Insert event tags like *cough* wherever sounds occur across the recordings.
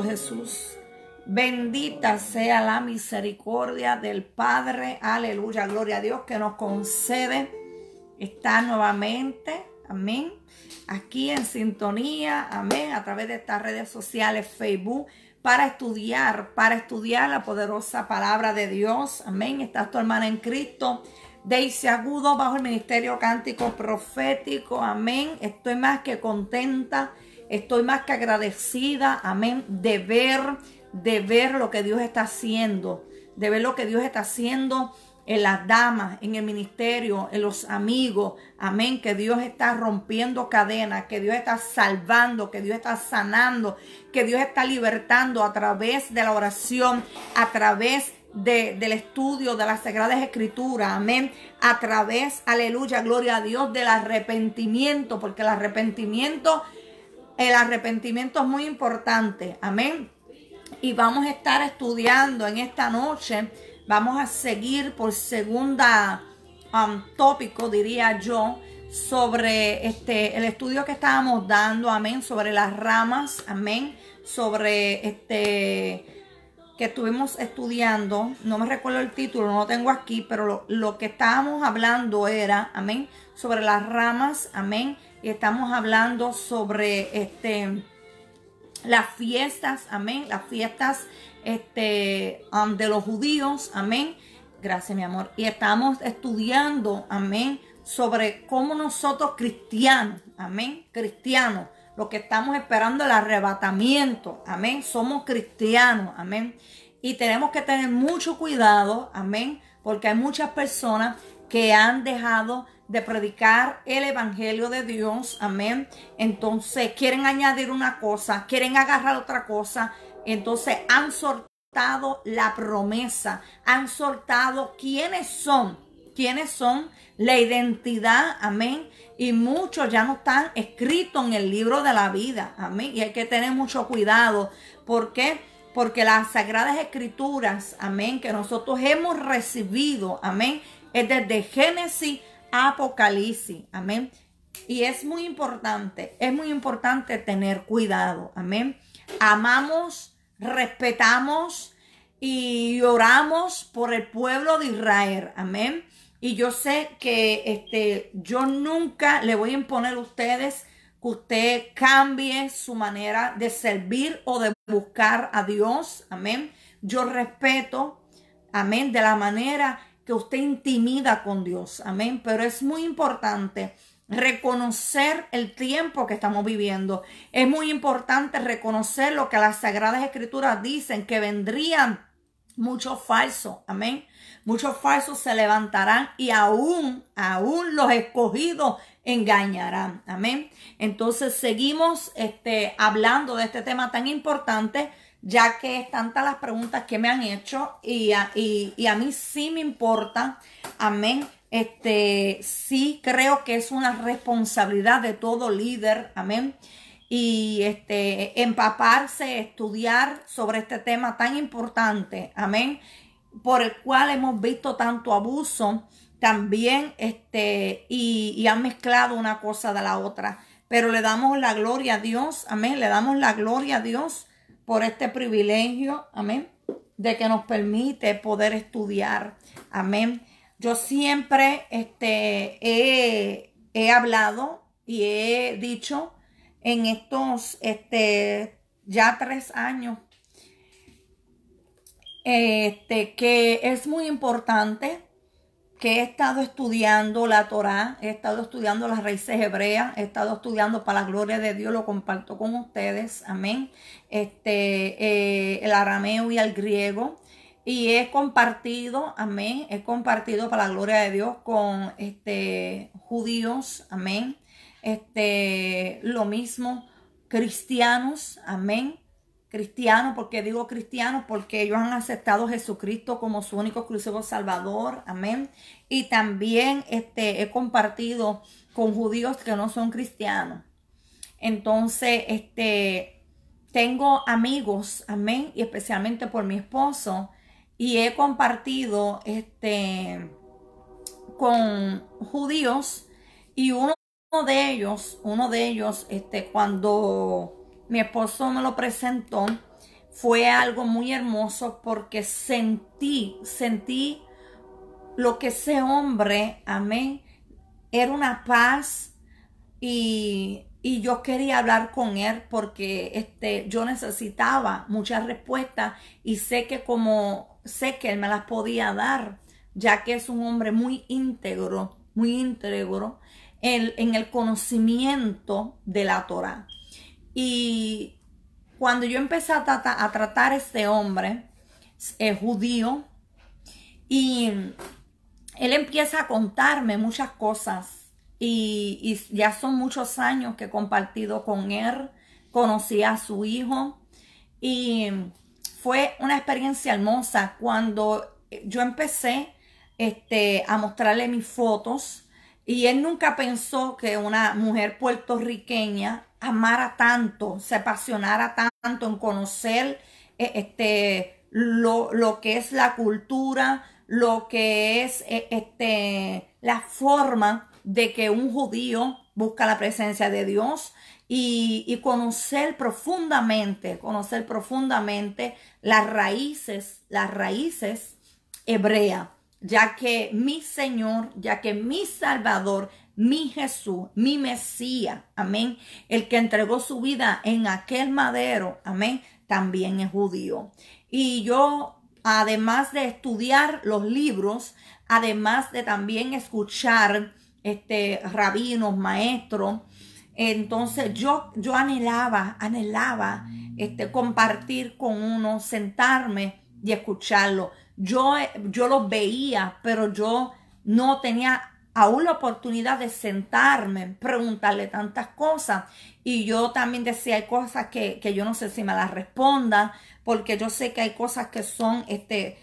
Jesús. Bendita sea la misericordia del Padre. Aleluya. Gloria a Dios que nos concede estar nuevamente. Amén. Aquí en sintonía. Amén. A través de estas redes sociales, Facebook. Para estudiar, para estudiar la poderosa palabra de Dios. Amén. Estás, tu hermana en Cristo. Deise Agudo bajo el ministerio cántico profético. Amén. Estoy más que contenta Estoy más que agradecida, amén, de ver, de ver lo que Dios está haciendo, de ver lo que Dios está haciendo en las damas, en el ministerio, en los amigos. Amén, que Dios está rompiendo cadenas, que Dios está salvando, que Dios está sanando, que Dios está libertando a través de la oración, a través del estudio de las Sagradas Escrituras. Amén, a través, aleluya, gloria a Dios, del arrepentimiento, porque el arrepentimiento el arrepentimiento es muy importante. Amén. Y vamos a estar estudiando en esta noche. Vamos a seguir por segunda um, tópico, diría yo, sobre este, el estudio que estábamos dando. Amén. Sobre las ramas. Amén. Sobre este que estuvimos estudiando, no me recuerdo el título, no lo tengo aquí, pero lo que estábamos hablando era, amén, sobre las ramas, amén. Y estamos hablando sobre este, las fiestas, amén, las fiestas este, um, de los judíos, amén. Gracias, mi amor. Y estamos estudiando, amén, sobre cómo nosotros cristianos, amén, cristianos, lo que estamos esperando el arrebatamiento, amén, somos cristianos, amén. Y tenemos que tener mucho cuidado, amén, porque hay muchas personas que han dejado de predicar el Evangelio de Dios, amén. Entonces quieren añadir una cosa, quieren agarrar otra cosa, entonces han soltado la promesa, han soltado quiénes son, quiénes son, la identidad, amén. Y muchos ya no están escritos en el libro de la vida, amén. Y hay que tener mucho cuidado. ¿Por qué? Porque las sagradas escrituras, amén, que nosotros hemos recibido, amén, es desde Génesis Apocalipsis. Amén. Y es muy importante, es muy importante tener cuidado. Amén. Amamos, respetamos y oramos por el pueblo de Israel. Amén. Y yo sé que este, yo nunca le voy a imponer a ustedes que usted cambie su manera de servir o de buscar a Dios. Amén. Yo respeto, amén, de la manera que usted intimida con Dios. Amén. Pero es muy importante reconocer el tiempo que estamos viviendo. Es muy importante reconocer lo que las Sagradas Escrituras dicen, que vendrían muchos falsos. Amén. Muchos falsos se levantarán y aún, aún los escogidos engañarán. Amén. Entonces seguimos este, hablando de este tema tan importante ya que es tantas las preguntas que me han hecho y a, mí sí me importa, amén. Este, sí creo que es una responsabilidad de todo líder, amén. Y este, empaparse, estudiar sobre este tema tan importante, amén, por el cual hemos visto tanto abuso también, este, y, y han mezclado una cosa de la otra. Pero le damos la gloria a Dios, amén, le damos la gloria a Dios por este privilegio, amén, de que nos permite poder estudiar, amén. Yo siempre este, he, hablado y he dicho en estos este, ya tres años este, que es muy importante que he estado estudiando la Torá, he estado estudiando las raíces hebreas, he estado estudiando para la gloria de Dios, lo comparto con ustedes, amén, este, eh, el arameo y el griego, y he compartido, amén, he compartido para la gloria de Dios con este, judíos, amén, este, lo mismo, cristianos, amén, cristianos, porque digo cristiano? porque ellos han aceptado a Jesucristo como su único exclusivo salvador, amén. Y también este, he compartido con judíos que no son cristianos. Entonces, este, tengo amigos, amén, y especialmente por mi esposo, y he compartido este, con judíos, y uno de ellos, uno de ellos, este, cuando mi esposo me lo presentó. Fue algo muy hermoso porque sentí, sentí lo que ese hombre, amén, era una paz y, yo quería hablar con él porque este, yo necesitaba muchas respuestas y sé que como sé que él me las podía dar, ya que es un hombre muy íntegro, muy íntegro en, en el conocimiento de la Torah. Y cuando yo empecé a, tratar a este hombre es eh, judío, y él empieza a contarme muchas cosas, y, ya son muchos años que he compartido con él, conocí a su hijo, y fue una experiencia hermosa cuando yo empecé este, a mostrarle mis fotos y él nunca pensó que una mujer puertorriqueña amara tanto, se apasionara tanto en conocer eh, este, lo, que es la cultura, lo que es eh, este, la forma de que un judío busca la presencia de Dios y, y conocer profundamente, conocer profundamente las raíces, las raíces hebreas ya que mi Señor, ya que mi Salvador mi Jesús, mi Mesías, amén, el que entregó su vida en aquel madero, amén, también es judío. Y yo, además de estudiar los libros, además de también escuchar este, rabinos, maestros, entonces yo, yo anhelaba, anhelaba este, compartir con uno, sentarme y escucharlo. Yo, yo los veía, pero yo no tenía aún la oportunidad de sentarme, preguntarle tantas cosas. Y yo también decía, hay cosas que, yo no sé si me las responda, porque yo sé que hay cosas que son, este,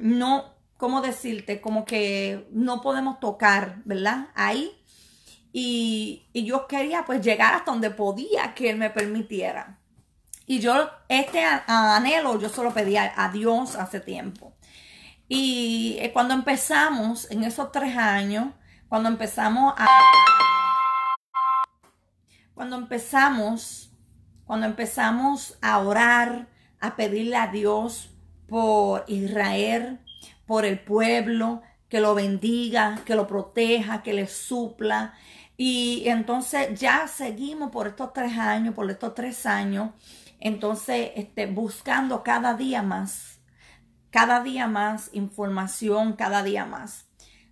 no, ¿cómo decirte? Como que no podemos tocar, ¿verdad? Ahí. Y, yo quería pues llegar hasta donde podía que él me permitiera. Y yo este anhelo yo solo pedía adiós a Dios hace tiempo. Y eh, cuando empezamos, en esos tres años, cuando empezamos a... Cuando empezamos, cuando empezamos a orar, a pedirle a Dios por Israel, por el pueblo, que lo bendiga, que lo proteja, que le supla. Y entonces ya seguimos por estos tres años, por estos tres años, entonces este, buscando cada día más cada día más información, cada día más.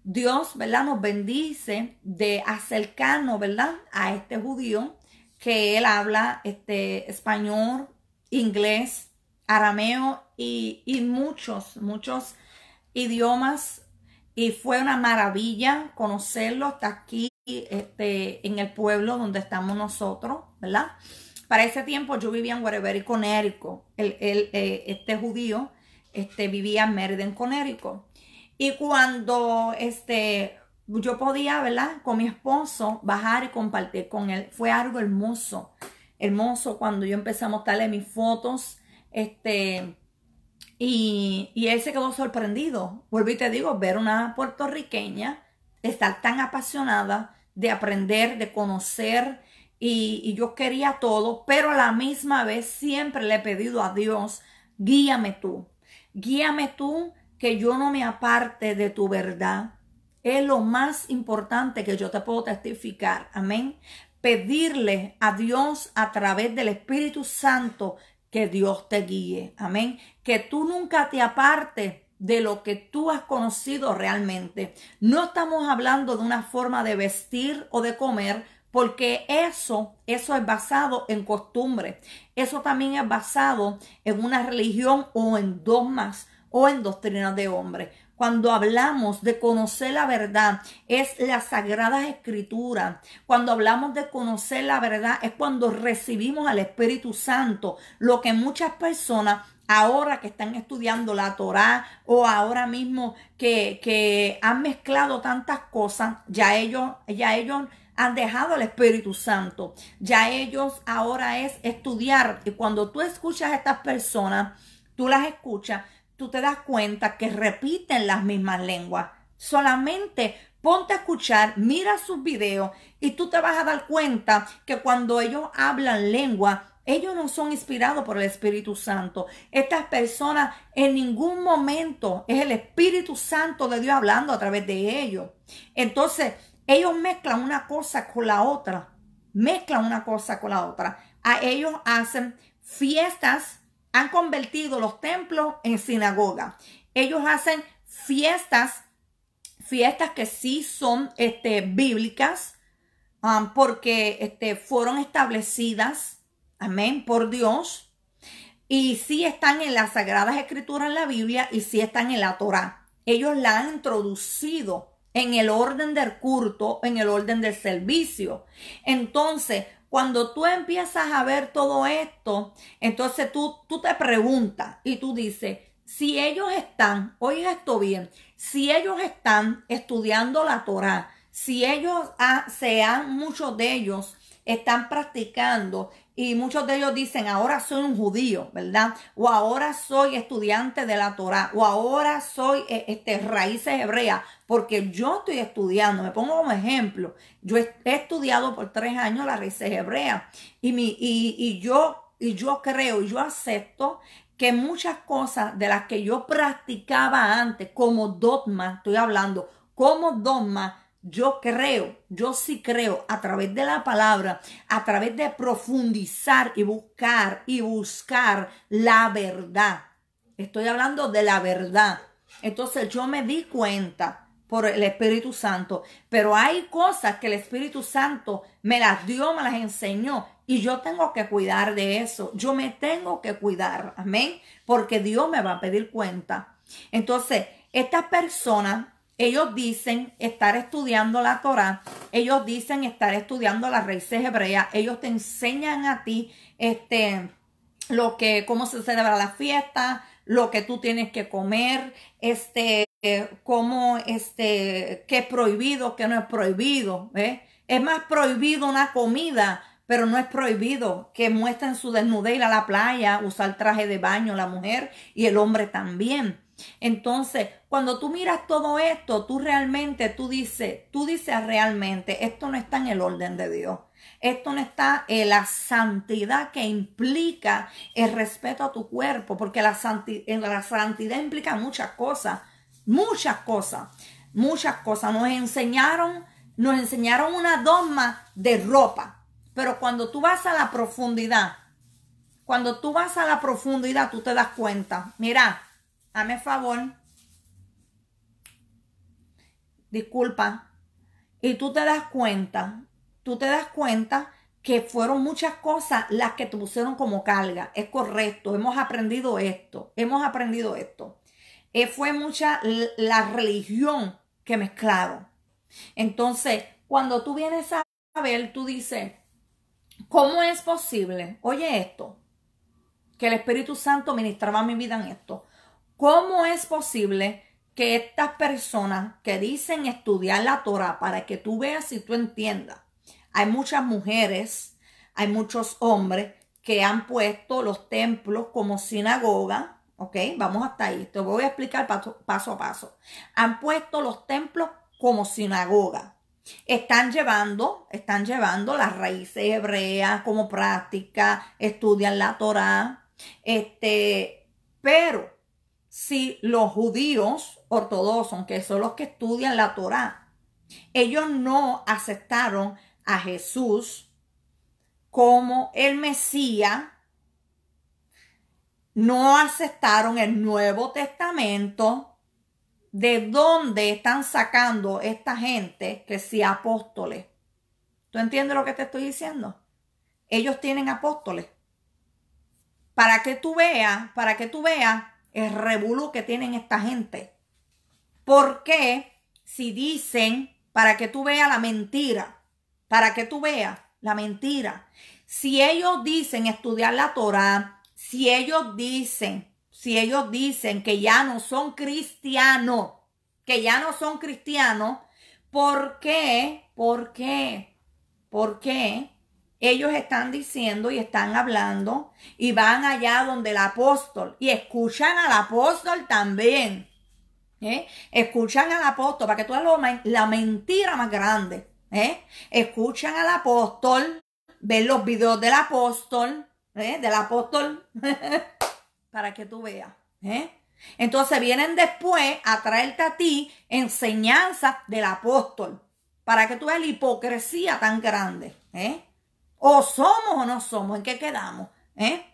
Dios, ¿verdad? Nos bendice de acercarnos, ¿verdad? A este judío que él habla este, español, inglés, arameo y, muchos, muchos idiomas. Y fue una maravilla conocerlo hasta aquí, este, en el pueblo donde estamos nosotros, ¿verdad? Para ese tiempo yo vivía en Guareveri, Conérico. El, el, eh, este judío este, vivía en Meriden, Connecticut. Y cuando este, yo podía, ¿verdad? Con mi esposo bajar y compartir con él. Fue algo hermoso, hermoso cuando yo empecé a mostrarle mis fotos. Este, y, él se quedó sorprendido. Vuelvo y te digo, ver una puertorriqueña estar tan apasionada de aprender, de conocer. Y, y yo quería todo, pero a la misma vez siempre le he pedido a Dios, guíame tú, Guíame tú que yo no me aparte de tu verdad. Es lo más importante que yo te puedo testificar. Amén. Pedirle a Dios a través del Espíritu Santo que Dios te guíe. Amén. Que tú nunca te apartes de lo que tú has conocido realmente. No estamos hablando de una forma de vestir o de comer, porque eso, eso es basado en costumbre, eso también es basado en una religión o en dogmas o en doctrinas de hombres. Cuando hablamos de conocer la verdad, es las sagradas escrituras. Cuando hablamos de conocer la verdad, es cuando recibimos al Espíritu Santo, lo que muchas personas ahora que están estudiando la Torá o ahora mismo que, que han mezclado tantas cosas, ya ellos, ya ellos han dejado el Espíritu Santo. Ya ellos ahora es estudiar. Y cuando tú escuchas a estas personas, tú las escuchas, tú te das cuenta que repiten las mismas lenguas. Solamente ponte a escuchar, mira sus videos y tú te vas a dar cuenta que cuando ellos hablan lengua, ellos no son inspirados por el Espíritu Santo. Estas personas en ningún momento es el Espíritu Santo de Dios hablando a través de ellos. Entonces, ellos mezclan una cosa con la otra, mezclan una cosa con la otra. A ellos hacen fiestas, han convertido los templos en sinagoga. Ellos hacen fiestas, fiestas que sí son este, bíblicas, um, porque este, fueron establecidas, amén, por Dios. Y sí están en las Sagradas Escrituras en la Biblia y sí están en la Torá. Ellos la han introducido en el orden del culto, en el orden del servicio. Entonces, cuando tú empiezas a ver todo esto, entonces tú, tú te preguntas y tú dices, si ellos están, oiga esto bien, si ellos están estudiando la Torah, si ellos sean ah, se han, muchos de ellos están practicando y muchos de ellos dicen, ahora soy un judío, ¿verdad? O ahora soy estudiante de la Torah, o ahora soy eh, este, raíces hebreas, porque yo estoy estudiando, me pongo como ejemplo, yo he, estudiado por tres años las raíces hebreas y, mi, y, y, yo, y yo creo, yo acepto que muchas cosas de las que yo practicaba antes como dogma, estoy hablando como dogma, yo creo, yo sí creo, a través de la palabra, a través de profundizar y buscar y buscar la verdad. Estoy hablando de la verdad. Entonces yo me di cuenta por el Espíritu Santo, pero hay cosas que el Espíritu Santo me las dio, me las enseñó y yo tengo que cuidar de eso. Yo me tengo que cuidar, amén, porque Dios me va a pedir cuenta. Entonces, estas personas ellos dicen estar estudiando la Torah, ellos dicen estar estudiando las raíces hebreas, ellos te enseñan a ti este, lo que, cómo se celebra la fiesta, lo que tú tienes que comer, este, cómo, este, qué es prohibido, qué no es prohibido. Es más prohibido una comida, pero no es prohibido que muestren su desnudez, a la playa, usar traje de baño la mujer y el hombre también. Entonces, cuando tú miras todo esto, tú realmente, tú dices, tú dices realmente, esto no está en el orden de Dios. Esto no está en la santidad que implica el respeto a tu cuerpo, porque la santidad, la santidad implica muchas cosas, muchas cosas, muchas cosas. Nos enseñaron, nos enseñaron una dogma de ropa, pero cuando tú vas a la profundidad, cuando tú vas a la profundidad, tú te das cuenta, mira, Hame favor. Disculpa. Y tú te das cuenta, tú te das cuenta que fueron muchas cosas las que te pusieron como carga. Es correcto, hemos aprendido esto, hemos aprendido esto. Eh, fue mucha la religión que mezclaron. Entonces, cuando tú vienes a ver, tú dices, ¿cómo es posible? Oye esto, que el Espíritu Santo ministraba mi vida en esto. ¿Cómo es posible que estas personas que dicen estudiar la Torah para que tú veas y tú entiendas? Hay muchas mujeres, hay muchos hombres que han puesto los templos como sinagoga, ¿ok? Vamos hasta ahí, te voy a explicar paso, a paso. Han puesto los templos como sinagoga. Están llevando, están llevando las raíces hebreas como práctica, estudian la Torah, este, pero si los judíos ortodoxos, que son los que estudian la Torá, ellos no aceptaron a Jesús como el Mesías, no aceptaron el Nuevo Testamento, de dónde están sacando esta gente que si apóstoles. ¿Tú entiendes lo que te estoy diciendo? Ellos tienen apóstoles. Para que tú veas, para que tú veas es revulo que tienen esta gente. ¿Por qué? Si dicen, para que tú veas la mentira, para que tú veas la mentira. Si ellos dicen estudiar la Torah, si ellos dicen, si ellos dicen que ya no son cristianos, que ya no son cristianos, ¿por qué? ¿Por qué? ¿Por qué? ellos están diciendo y están hablando y van allá donde el apóstol y escuchan al apóstol también. ¿eh? Escuchan al apóstol, para que tú veas la mentira más grande. ¿eh? Escuchan al apóstol, ven los videos del apóstol, ¿eh? del apóstol, *laughs* para que tú veas. ¿eh? Entonces vienen después a traerte a ti enseñanzas del apóstol, para que tú veas la hipocresía tan grande. ¿eh? O somos o no somos, ¿en qué quedamos? ¿Eh?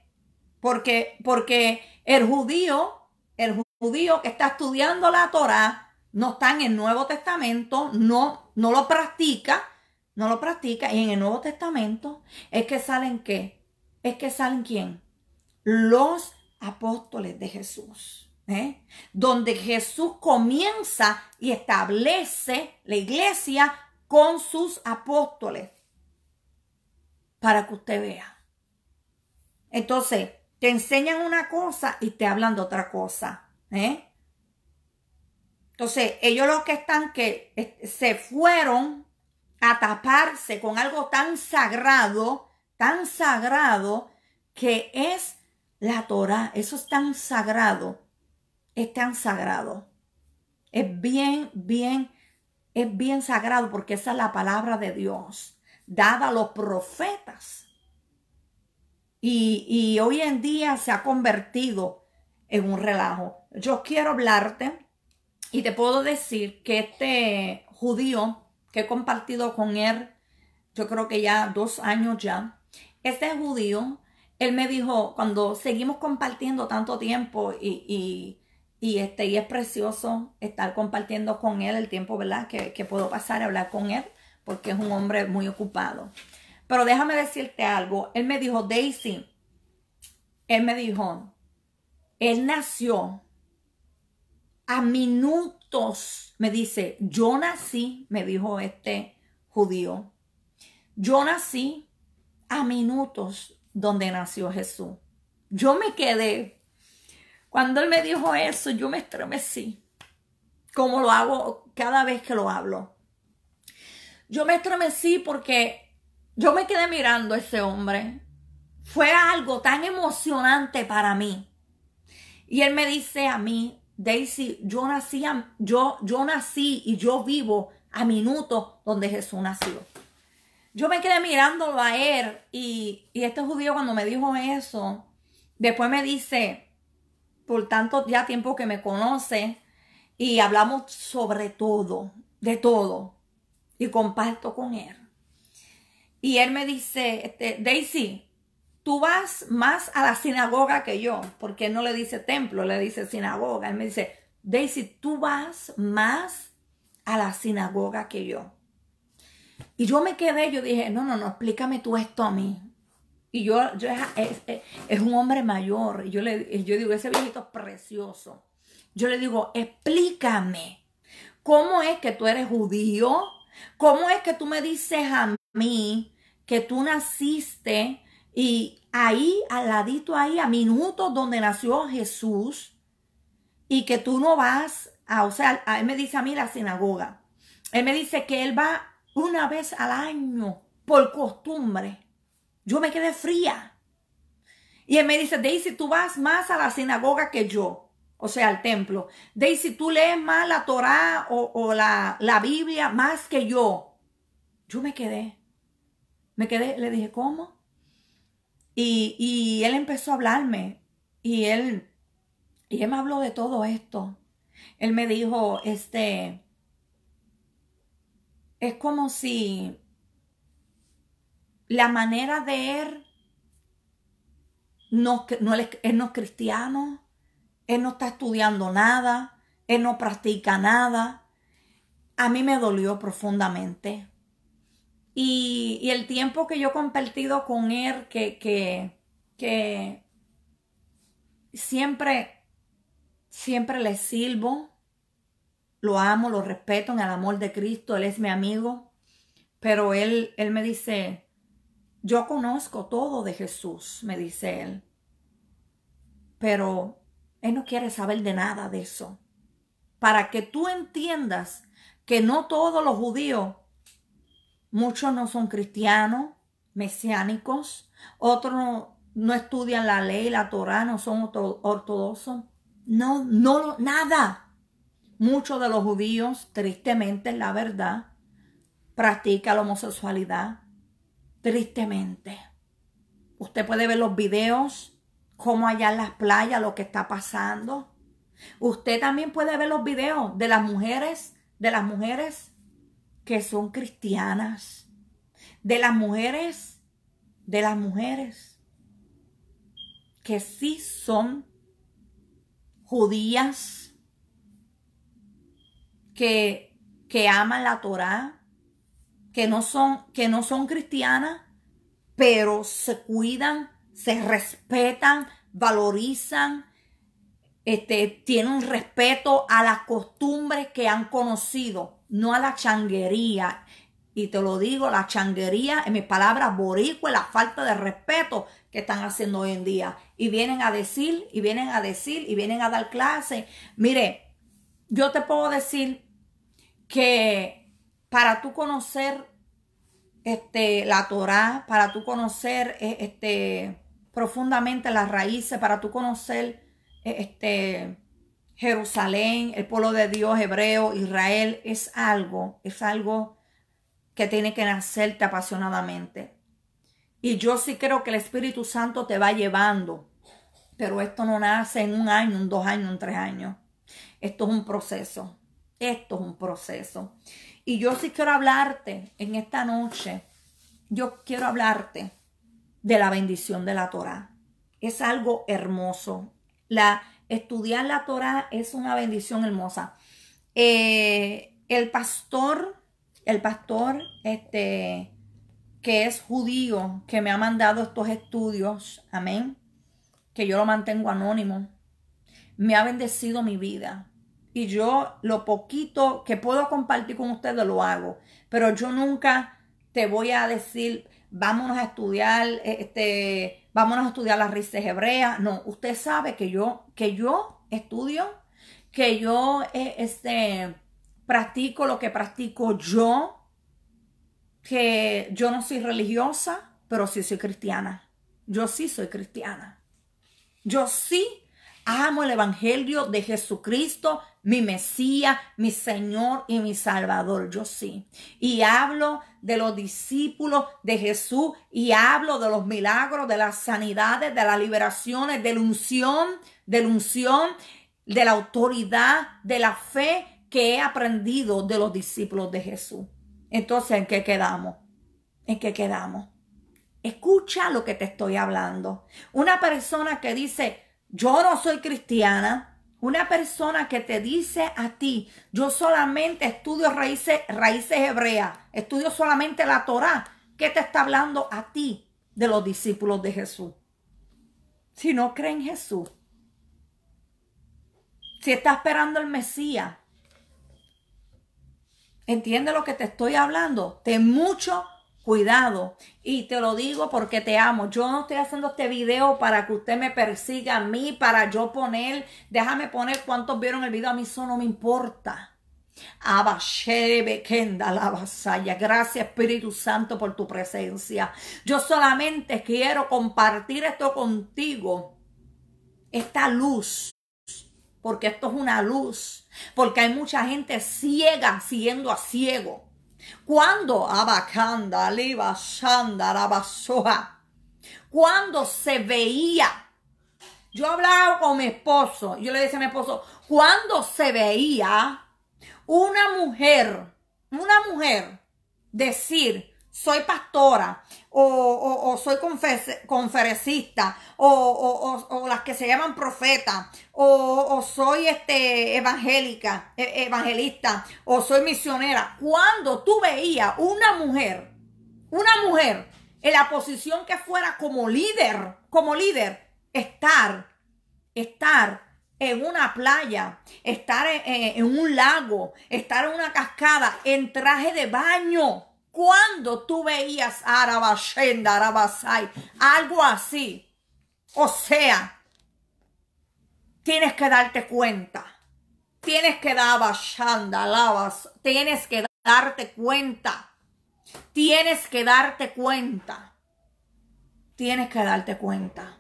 Porque, porque el judío, el judío que está estudiando la Torah, no está en el Nuevo Testamento, no, no lo practica, no lo practica. Y en el Nuevo Testamento es que salen qué? Es que salen quién? Los apóstoles de Jesús. ¿eh? Donde Jesús comienza y establece la iglesia con sus apóstoles para que usted vea. Entonces, te enseñan una cosa y te hablan de otra cosa. ¿eh? Entonces, ellos los que están que se fueron a taparse con algo tan sagrado, tan sagrado, que es la Torah. Eso es tan sagrado. Es tan sagrado. Es bien, bien, es bien sagrado porque esa es la palabra de Dios dada a los profetas. Y, hoy en día se ha convertido en un relajo. Yo quiero hablarte y te puedo decir que este judío que he compartido con él, yo creo que ya dos años ya, este judío, él me dijo, cuando seguimos compartiendo tanto tiempo y, y este, y es precioso estar compartiendo con él el tiempo, ¿verdad? Que, que puedo pasar a hablar con él porque es un hombre muy ocupado. Pero déjame decirte algo. Él me dijo, Daisy, él me dijo, él nació a minutos, me dice, yo nací, me dijo este judío, yo nací a minutos donde nació Jesús. Yo me quedé. Cuando él me dijo eso, yo me estremecí, como lo hago cada vez que lo hablo. Yo me estremecí porque yo me quedé mirando a ese hombre. Fue algo tan emocionante para mí. Y él me dice a mí, Daisy, yo nací, yo, yo nací y yo vivo a minutos donde Jesús nació. Yo me quedé mirándolo a él y, y este judío cuando me dijo eso, después me dice, por tanto ya tiempo que me conoce y hablamos sobre todo, de todo y comparto con él. Y él me dice, este, Daisy, tú vas más a la sinagoga que yo, porque él no le dice templo, le dice sinagoga. Él me dice, Daisy, tú vas más a la sinagoga que yo. Y yo me quedé, yo dije, no, no, no, explícame tú esto a mí. Y yo, yo eh, eh, es, un hombre mayor. Y yo, le, yo digo, ese viejito es precioso. Yo le digo, explícame, ¿cómo es que tú eres judío? ¿Cómo es que tú me dices a mí que tú naciste y ahí, al ladito ahí, a minutos donde nació Jesús, y que tú no vas a, o sea, él me dice a mí la sinagoga. Él me dice que él va una vez al año por costumbre. Yo me quedé fría. Y él me dice, Daisy, tú vas más a la sinagoga que yo o sea, al templo. si tú lees más la Torá o, la, Biblia más que yo. Yo me quedé. Me quedé, le dije, ¿cómo? Y, él empezó a hablarme. Y él, y me habló de todo esto. Él me dijo, este, es como si la manera de él no, no, él no es cristiano él no está estudiando nada, él no practica nada. A mí me dolió profundamente. Y, el tiempo que yo he compartido con él, que, que, que siempre, siempre le sirvo, lo amo, lo respeto en el amor de Cristo, Él es mi amigo, pero Él, él me dice, yo conozco todo de Jesús, me dice Él, pero él no quiere saber de nada de eso. Para que tú entiendas que no todos los judíos, muchos no son cristianos, mesiánicos, otros no, estudian la ley, la Torah, no son ortodoxos. No, no, nada. Muchos de los judíos, tristemente, la verdad, practican la homosexualidad. Tristemente. Usted puede ver los videos cómo allá en las playas lo que está pasando. Usted también puede ver los videos de las mujeres, de las mujeres que son cristianas, de las mujeres, de las mujeres que sí son judías, que, que aman la Torá, que no son, que no son cristianas, pero se cuidan se respetan, valorizan, este, tienen respeto a las costumbres que han conocido, no a la changuería. Y te lo digo, la changuería, en mis palabras, boricua, la falta de respeto que están haciendo hoy en día. Y vienen a decir, y vienen a decir, y vienen a dar clase. Mire, yo te puedo decir que para tú conocer este, la Torah, para tú conocer e, este, profundamente las raíces para tú conocer eh, este, Jerusalén, el pueblo de Dios hebreo, Israel, es algo, es algo que tiene que nacerte apasionadamente. Y yo sí creo que el Espíritu Santo te va llevando, pero esto no nace en un año, un dos años, un tres años. Esto es un proceso, esto es un proceso. Y yo sí quiero hablarte en esta noche, yo quiero hablarte de la bendición de la Torá. Es algo hermoso. La, estudiar la Torá es una bendición hermosa. Eh, el pastor, el pastor este, que es judío, que me ha mandado estos estudios, amén, que yo lo mantengo anónimo, me ha bendecido mi vida. Y yo lo poquito que puedo compartir con ustedes lo hago. Pero yo nunca te voy a decir, vámonos a estudiar, eh, este, vámonos a estudiar las raíces hebreas. No, usted sabe que yo, que yo estudio, que yo eh, este, practico lo que practico yo, que yo no soy religiosa, pero sí soy cristiana. Yo sí soy cristiana. Yo sí amo el Evangelio de Jesucristo, mi Mesías, mi Señor y mi Salvador. Yo sí. Y hablo de los discípulos de Jesús y hablo de los milagros, de las sanidades, de las liberaciones, de la unción, de la unción, de la autoridad, de la fe que he aprendido de los discípulos de Jesús. Entonces, ¿en qué quedamos? ¿En qué quedamos? Escucha lo que te estoy hablando. Una persona que dice, yo no soy cristiana, una persona que te dice a ti, yo solamente estudio raíces, raíces hebreas, estudio solamente la Torah, ¿qué te está hablando a ti de los discípulos de Jesús? Si no cree en Jesús, si está esperando el Mesías, entiende lo que te estoy hablando. Te mucho Cuidado. Y te lo digo porque te amo. Yo no estoy haciendo este video para que usted me persiga a mí, para yo poner, déjame poner cuántos vieron el video. A mí eso no me importa. La vasalla. Gracias Espíritu Santo por tu presencia. Yo solamente quiero compartir esto contigo. Esta luz. Porque esto es una luz. Porque hay mucha gente ciega siendo. a ciego. Cuando Abacanda, Libasanda, Rabasoja, cuando se veía, yo hablaba con mi esposo, yo le decía a mi esposo, cuando se veía una mujer, una mujer decir, soy pastora o, soy conferecista, o, las que se llaman profetas, o, soy este, evangélica, e, evangelista, o soy misionera. Cuando tú veías una mujer, una mujer en la posición que fuera como líder, como líder, estar, estar en una playa, estar en, un lago, estar en una cascada, en traje de baño. Cuando tú veías Arabashenda, Arabasai? Algo así. O sea, tienes que darte cuenta. Tienes que dar Abashanda, Tienes que darte cuenta. Tienes que darte cuenta. Tienes que darte cuenta.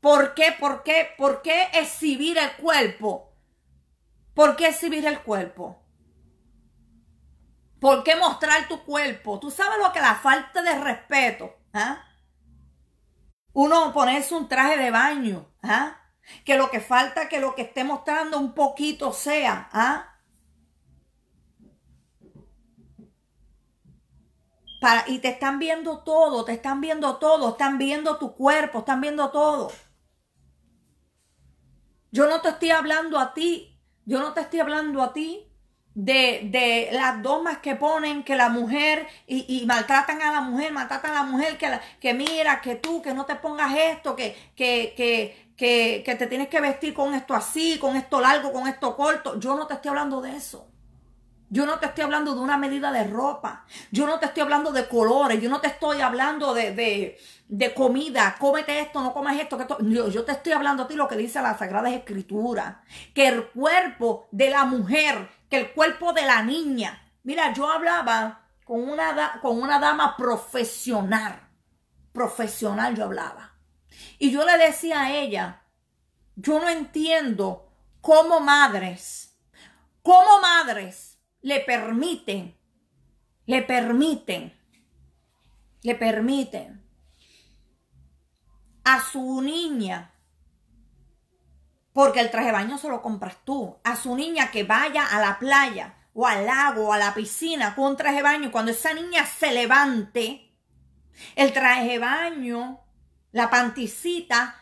¿Por qué? ¿Por qué? ¿Por qué exhibir el cuerpo? ¿Por qué exhibir el cuerpo? ¿Por qué mostrar tu cuerpo? Tú sabes lo que la falta de respeto. ¿ah? Uno ponerse un traje de baño. ¿ah? Que lo que falta, que lo que esté mostrando un poquito sea. ¿ah? Para, y te están viendo todo, te están viendo todo, están viendo tu cuerpo, están viendo todo. Yo no te estoy hablando a ti, yo no te estoy hablando a ti de, de, las domas que ponen, que la mujer, y, y, maltratan a la mujer, maltratan a la mujer, que, que mira, que tú, que no te pongas esto, que, que, que, que, que te tienes que vestir con esto así, con esto largo, con esto corto. Yo no te estoy hablando de eso. Yo no te estoy hablando de una medida de ropa. Yo no te estoy hablando de colores. Yo no te estoy hablando de, comida. Cómete esto, no comas esto. Yo, te estoy hablando a ti lo que dice la Sagrada Escritura. Que el cuerpo de la mujer, que el cuerpo de la niña. Mira, yo hablaba con una, con una dama profesional. Profesional yo hablaba. Y yo le decía a ella, yo no entiendo cómo madres, cómo madres le permiten, le permiten, le permiten a su niña, porque el traje de baño se lo compras tú, a su niña que vaya a la playa o al lago o a la piscina con un traje de baño, cuando esa niña se levante, el traje de baño, la panticita,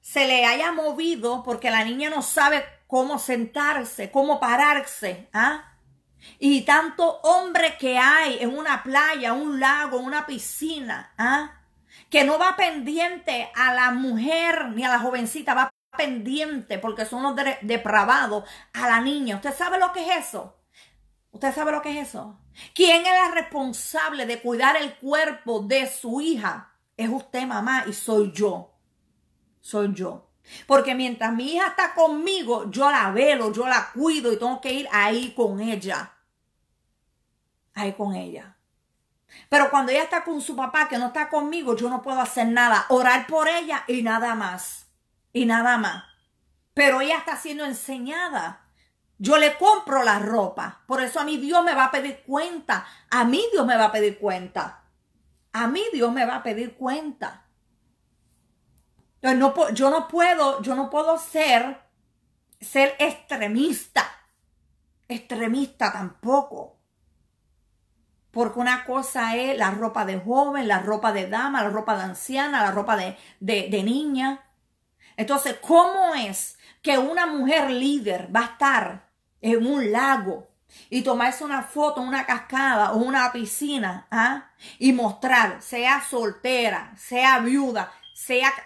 se le haya movido porque la niña no sabe cómo sentarse, cómo pararse, ¿ah? Y tanto hombre que hay en una playa, un lago, una piscina, ¿ah? que no va pendiente a la mujer ni a la jovencita, va pendiente porque son los depravados a la niña. ¿Usted sabe lo que es eso? ¿Usted sabe lo que es eso? ¿Quién es la responsable de cuidar el cuerpo de su hija? Es usted, mamá, y soy yo. Soy yo. Porque mientras mi hija está conmigo, yo la velo, yo la cuido y tengo que ir ahí con ella. Ahí con ella. Pero cuando ella está con su papá que no está conmigo, yo no puedo hacer nada. Orar por ella y nada más. Y nada más. Pero ella está siendo enseñada. Yo le compro la ropa. Por eso a mí Dios me va a pedir cuenta. A mí Dios me va a pedir cuenta. A mí Dios me va a pedir cuenta yo no puedo, yo no puedo ser, ser extremista, extremista tampoco. Porque una cosa es la ropa de joven, la ropa de dama, la ropa de anciana, la ropa de, de, niña. Entonces, ¿cómo es que una mujer líder va a estar en un lago y tomarse una foto una cascada o una piscina ¿ah? y mostrar, sea soltera, sea viuda,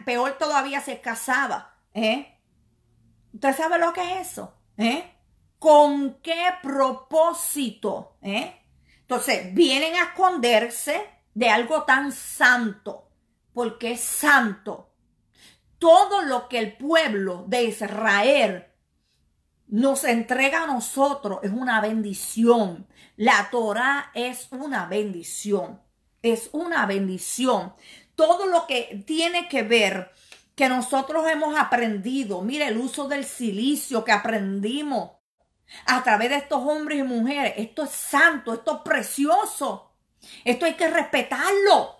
peor todavía se casaba. ¿eh? ¿Usted sabe lo que es eso? ¿Eh? ¿Con qué propósito? ¿eh? Entonces, vienen a esconderse de algo tan santo, porque es santo. Todo lo que el pueblo de Israel nos entrega a nosotros es una bendición. La Torah es una bendición. Es una bendición todo lo que tiene que ver que nosotros hemos aprendido, mire el uso del silicio que aprendimos a través de estos hombres y mujeres, esto es santo, esto es precioso, esto hay que respetarlo.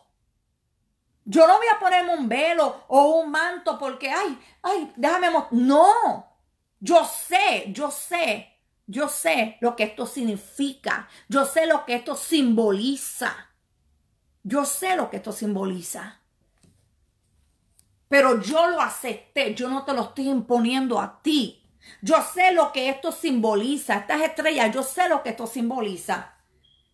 Yo no voy a ponerme un velo o un manto porque, ay, ay, déjame. No, yo sé, yo sé, yo sé lo que esto significa, yo sé lo que esto simboliza. Yo sé lo que esto simboliza. Pero yo lo acepté, yo no te lo estoy imponiendo a ti. Yo sé lo que esto simboliza, estas estrellas, yo sé lo que esto simboliza.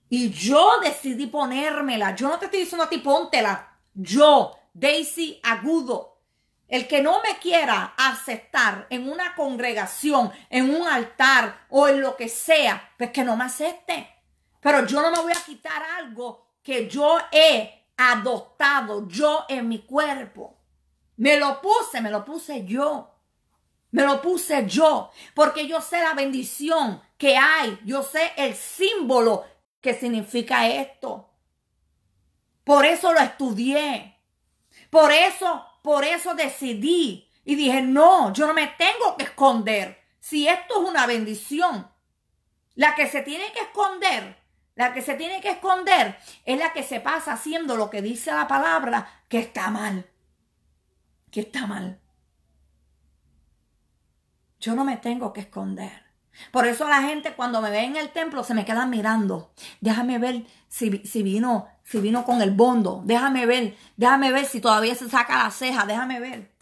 Y yo decidí ponérmela. Yo no te estoy diciendo a ti, póntela. Yo, Daisy Agudo, el que no me quiera aceptar en una congregación, en un altar o en lo que sea, pues que no me acepte. Pero yo no me voy a quitar algo que yo he adoptado yo en mi cuerpo. Me lo puse, me lo puse yo. Me lo puse yo, porque yo sé la bendición que hay, yo sé el símbolo que significa esto. Por eso lo estudié. Por eso, por eso decidí y dije, "No, yo no me tengo que esconder. Si esto es una bendición, la que se tiene que esconder la que se tiene que esconder es la que se pasa haciendo lo que dice la palabra que está mal. Que está mal. Yo no me tengo que esconder. Por eso la gente cuando me ve en el templo se me queda mirando. Déjame ver si, vino, si vino con el bondo. Déjame ver, déjame ver si todavía se saca la ceja, déjame ver.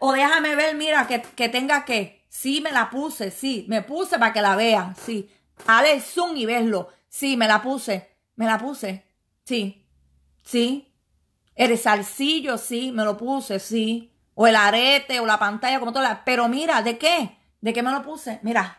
O déjame ver, mira, que, que tenga que. Sí, me la puse, sí, me puse para que la vean, sí. dale zoom y veslo. Sí, me la puse. Me la puse. Sí. Sí. El salsillo, sí, me lo puse, sí. O el arete, o la pantalla, como todo. La... Pero mira, ¿de qué? ¿De qué me lo puse? Mira,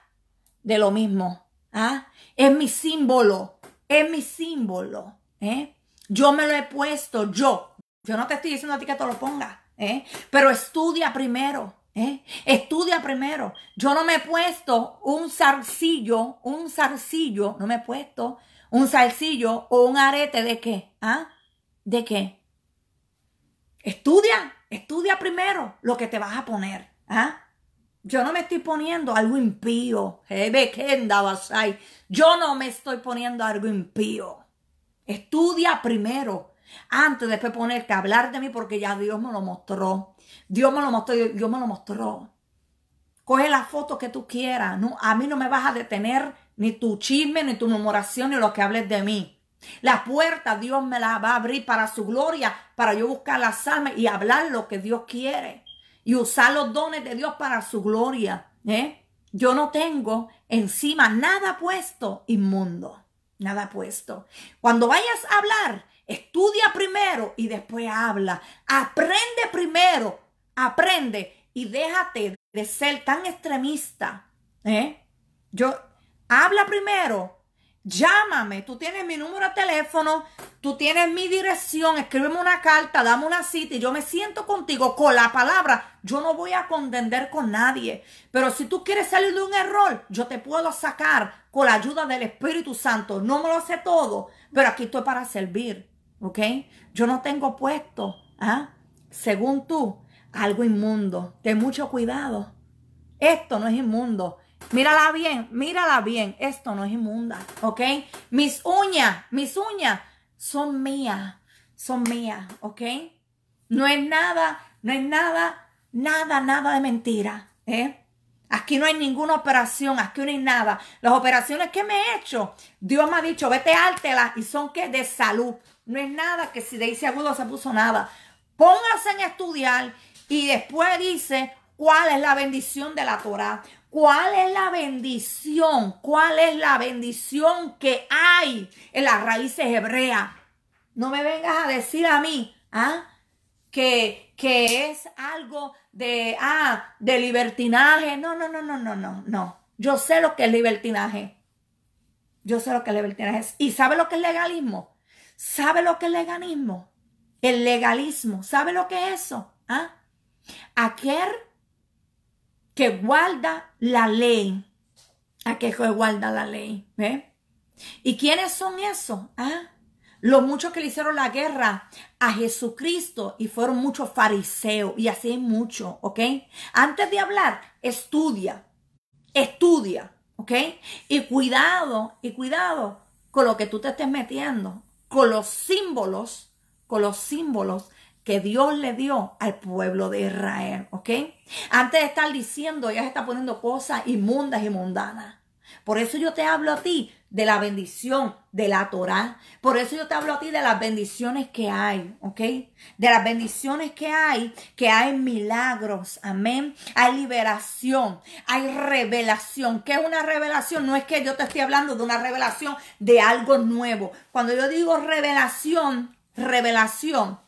de lo mismo. ¿ah? Es mi símbolo. Es mi símbolo. ¿eh? Yo me lo he puesto, yo. Yo no te estoy diciendo a ti que te lo pongas. ¿eh? Pero estudia primero. ¿Eh? Estudia primero. Yo no me he puesto un zarcillo, un zarcillo, no me he puesto un zarcillo o un arete de qué, ¿ah? ¿De qué? Estudia, estudia primero lo que te vas a poner, ¿ah? Yo no me estoy poniendo algo impío. Yo no me estoy poniendo algo impío. Estudia primero, antes de ponerte a hablar de mí, porque ya Dios me lo mostró. Dios me lo mostró, Dios me lo mostró. Coge la foto que tú quieras. No, a mí no me vas a detener ni tu chisme, ni tu memoración ni lo que hables de mí. La puerta Dios me la va a abrir para su gloria, para yo buscar las almas y hablar lo que Dios quiere. Y usar los dones de Dios para su gloria. ¿eh? Yo no tengo encima nada puesto inmundo. Nada puesto. Cuando vayas a hablar, estudia primero y después habla. Aprende primero Aprende y déjate de ser tan extremista. ¿eh? Yo, habla primero, llámame, tú tienes mi número de teléfono, tú tienes mi dirección, escríbeme una carta, dame una cita y yo me siento contigo con la palabra. Yo no voy a contender con nadie, pero si tú quieres salir de un error, yo te puedo sacar con la ayuda del Espíritu Santo. No me lo sé todo, pero aquí estoy para servir, ¿ok? Yo no tengo puesto, ¿ah? Según tú, algo inmundo. Ten mucho cuidado. Esto no es inmundo. Mírala bien, mírala bien. Esto no es inmunda, ¿ok? Mis uñas, mis uñas son mías, son mías, ¿ok? No es nada, no es nada, nada, nada de mentira, ¿eh? Aquí no hay ninguna operación, aquí no hay nada. Las operaciones que me he hecho, Dios me ha dicho, vete altelas y son que de salud. No es nada que si de ahí agudo se puso nada. Póngase en estudiar y después dice, ¿cuál es la bendición de la Torah? ¿Cuál es la bendición? ¿Cuál es la bendición que hay en las raíces hebreas? No me vengas a decir a mí, ¿ah? Que, que es algo de, ah, de libertinaje. No, no, no, no, no, no, no. Yo sé lo que es libertinaje. Yo sé lo que es libertinaje. ¿Y sabe lo que es legalismo? ¿Sabe lo que es legalismo? El legalismo. ¿Sabe lo que es eso? ¿Ah? aquel que guarda la ley, aquel que guarda la ley. ¿eh? ¿Y quiénes son esos? Ah, los muchos que le hicieron la guerra a Jesucristo y fueron muchos fariseos y así es mucho, ¿ok? Antes de hablar, estudia, estudia, ¿ok? Y cuidado, y cuidado con lo que tú te estés metiendo, con los símbolos, con los símbolos que Dios le dio al pueblo de Israel, ¿ok? Antes de estar diciendo, ella se está poniendo cosas inmundas y mundanas. Por eso yo te hablo a ti de la bendición de la Torá. Por eso yo te hablo a ti de las bendiciones que hay, ¿ok? De las bendiciones que hay, que hay milagros, amén. Hay liberación, hay revelación. ¿Qué es una revelación? No es que yo te esté hablando de una revelación de algo nuevo. Cuando yo digo revelación, revelación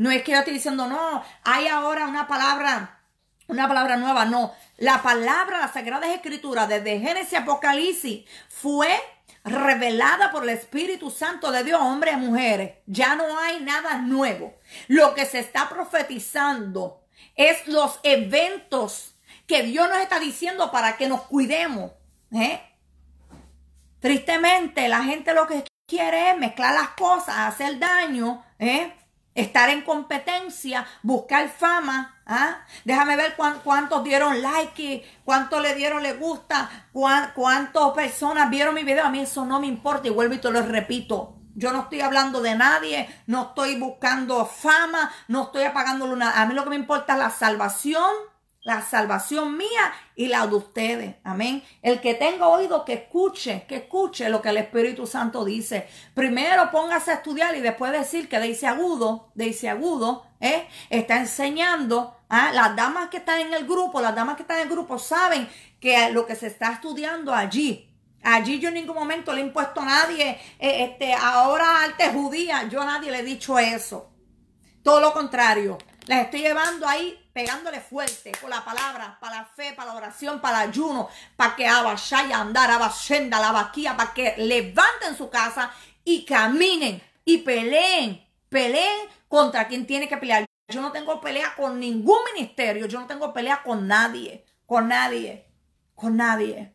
no es que yo esté diciendo, no, hay ahora una palabra, una palabra nueva. No, la palabra, las Sagradas Escrituras, desde Génesis Apocalipsis, fue revelada por el Espíritu Santo de Dios, hombres y mujeres. Ya no hay nada nuevo. Lo que se está profetizando es los eventos que Dios nos está diciendo para que nos cuidemos. ¿eh? Tristemente, la gente lo que quiere es mezclar las cosas, hacer daño, ¿eh? estar en competencia, buscar fama. ¿ah? Déjame ver cuán, cuántos dieron like, cuántos le dieron le gusta, cuán, cuántas personas vieron mi video. A mí eso no me importa y vuelvo y te lo repito. Yo no estoy hablando de nadie, no estoy buscando fama, no estoy apagando luna, A mí lo que me importa es la salvación la salvación mía y la de ustedes. Amén. El que tenga oído, que escuche, que escuche lo que el Espíritu Santo dice. Primero póngase a estudiar y después decir que dice agudo, dice agudo, ¿eh? está enseñando. ¿ah? Las damas que están en el grupo, las damas que están en el grupo saben que lo que se está estudiando allí. Allí yo en ningún momento le he impuesto a nadie, eh, este, ahora arte judía, yo a nadie le he dicho eso. Todo lo contrario. Las estoy llevando ahí pegándole fuerte con la palabra, para la fe, para la oración, para el ayuno, para que abashaya andar, abashenda, la vaquía, para que levanten su casa y caminen y peleen, peleen contra quien tiene que pelear. Yo no tengo pelea con ningún ministerio, yo no tengo pelea con nadie, con nadie, con nadie.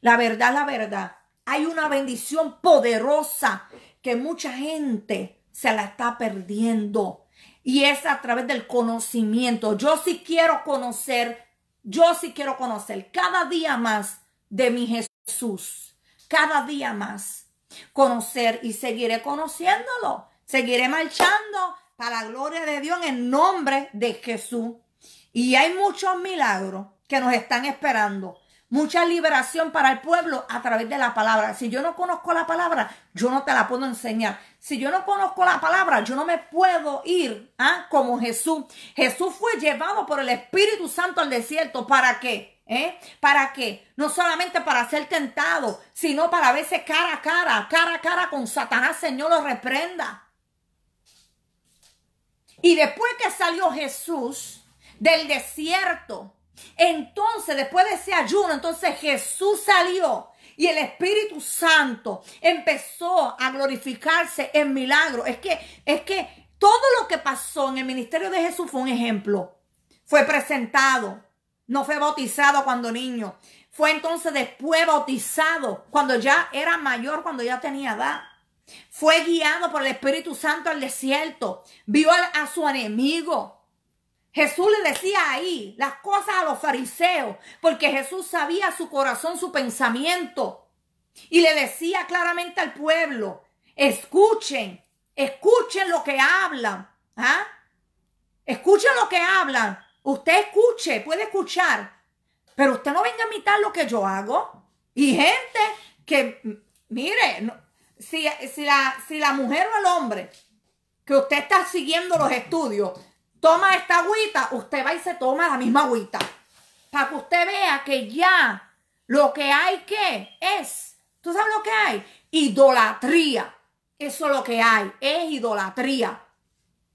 La verdad, la verdad. Hay una bendición poderosa que mucha gente se la está perdiendo y es a través del conocimiento. Yo sí quiero conocer, yo sí quiero conocer cada día más de mi Jesús. Cada día más conocer y seguiré conociéndolo. Seguiré marchando para la gloria de Dios en el nombre de Jesús. Y hay muchos milagros que nos están esperando. Mucha liberación para el pueblo a través de la palabra. Si yo no conozco la palabra, yo no te la puedo enseñar. Si yo no conozco la palabra, yo no me puedo ir ¿ah? como Jesús. Jesús fue llevado por el Espíritu Santo al desierto. ¿Para qué? ¿Eh? ¿Para qué? No solamente para ser tentado, sino para verse cara a cara, cara a cara con Satanás, Señor lo reprenda. Y después que salió Jesús del desierto, entonces después de ese ayuno, entonces Jesús salió y el Espíritu Santo empezó a glorificarse en milagro. Es que, es que todo lo que pasó en el ministerio de Jesús fue un ejemplo. Fue presentado, no fue bautizado cuando niño. Fue entonces después bautizado, cuando ya era mayor, cuando ya tenía edad. Fue guiado por el Espíritu Santo al desierto. Vio a su enemigo Jesús le decía ahí las cosas a los fariseos, porque Jesús sabía su corazón, su pensamiento. Y le decía claramente al pueblo, escuchen, escuchen lo que hablan. ¿ah? Escuchen lo que hablan. Usted escuche, puede escuchar, pero usted no venga a imitar lo que yo hago. Y gente que, mire, si, si, la, si la mujer o el hombre que usted está siguiendo los estudios, toma esta agüita, usted va y se toma la misma agüita. Para que usted vea que ya lo que hay que es, ¿tú sabes lo que hay? Idolatría. Eso es lo que hay, es idolatría.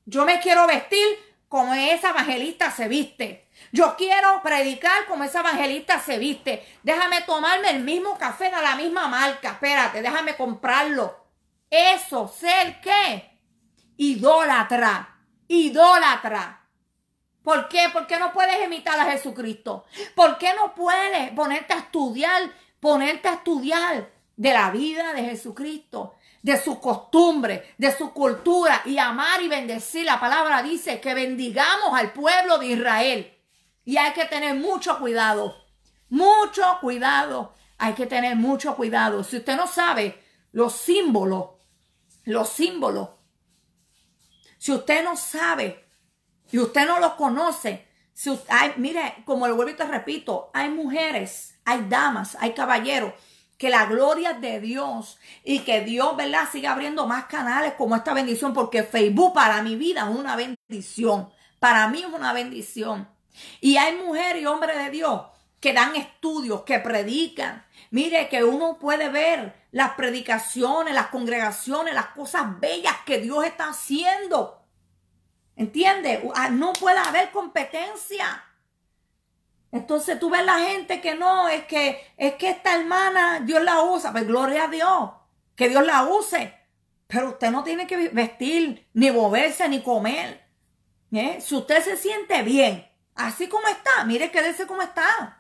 Yo me quiero vestir como esa evangelista se viste. Yo quiero predicar como esa evangelista se viste. Déjame tomarme el mismo café de la misma marca. Espérate, déjame comprarlo. Eso, ser qué? Idólatra idólatra. ¿Por qué? ¿Por qué no puedes imitar a Jesucristo? ¿Por qué no puedes ponerte a estudiar, ponerte a estudiar de la vida de Jesucristo, de sus costumbres, de su cultura y amar y bendecir? La palabra dice que bendigamos al pueblo de Israel. Y hay que tener mucho cuidado, mucho cuidado. Hay que tener mucho cuidado. Si usted no sabe los símbolos, los símbolos si usted no sabe y usted no lo conoce, si mire, como le vuelvo y te repito, hay mujeres, hay damas, hay caballeros que la gloria de Dios y que Dios, ¿verdad?, siga abriendo más canales como esta bendición, porque Facebook para mi vida es una bendición, para mí es una bendición. Y hay mujeres y hombres de Dios que dan estudios, que predican. Mire, que uno puede ver las predicaciones, las congregaciones, las cosas bellas que Dios está haciendo. entiende, ah, No puede haber competencia. Entonces tú ves la gente que no, es que, es que esta hermana Dios la usa, pues gloria a Dios, que Dios la use. Pero usted no tiene que vestir, ni moverse, ni comer. ¿eh? Si usted se siente bien, así como está, mire, quédese como está.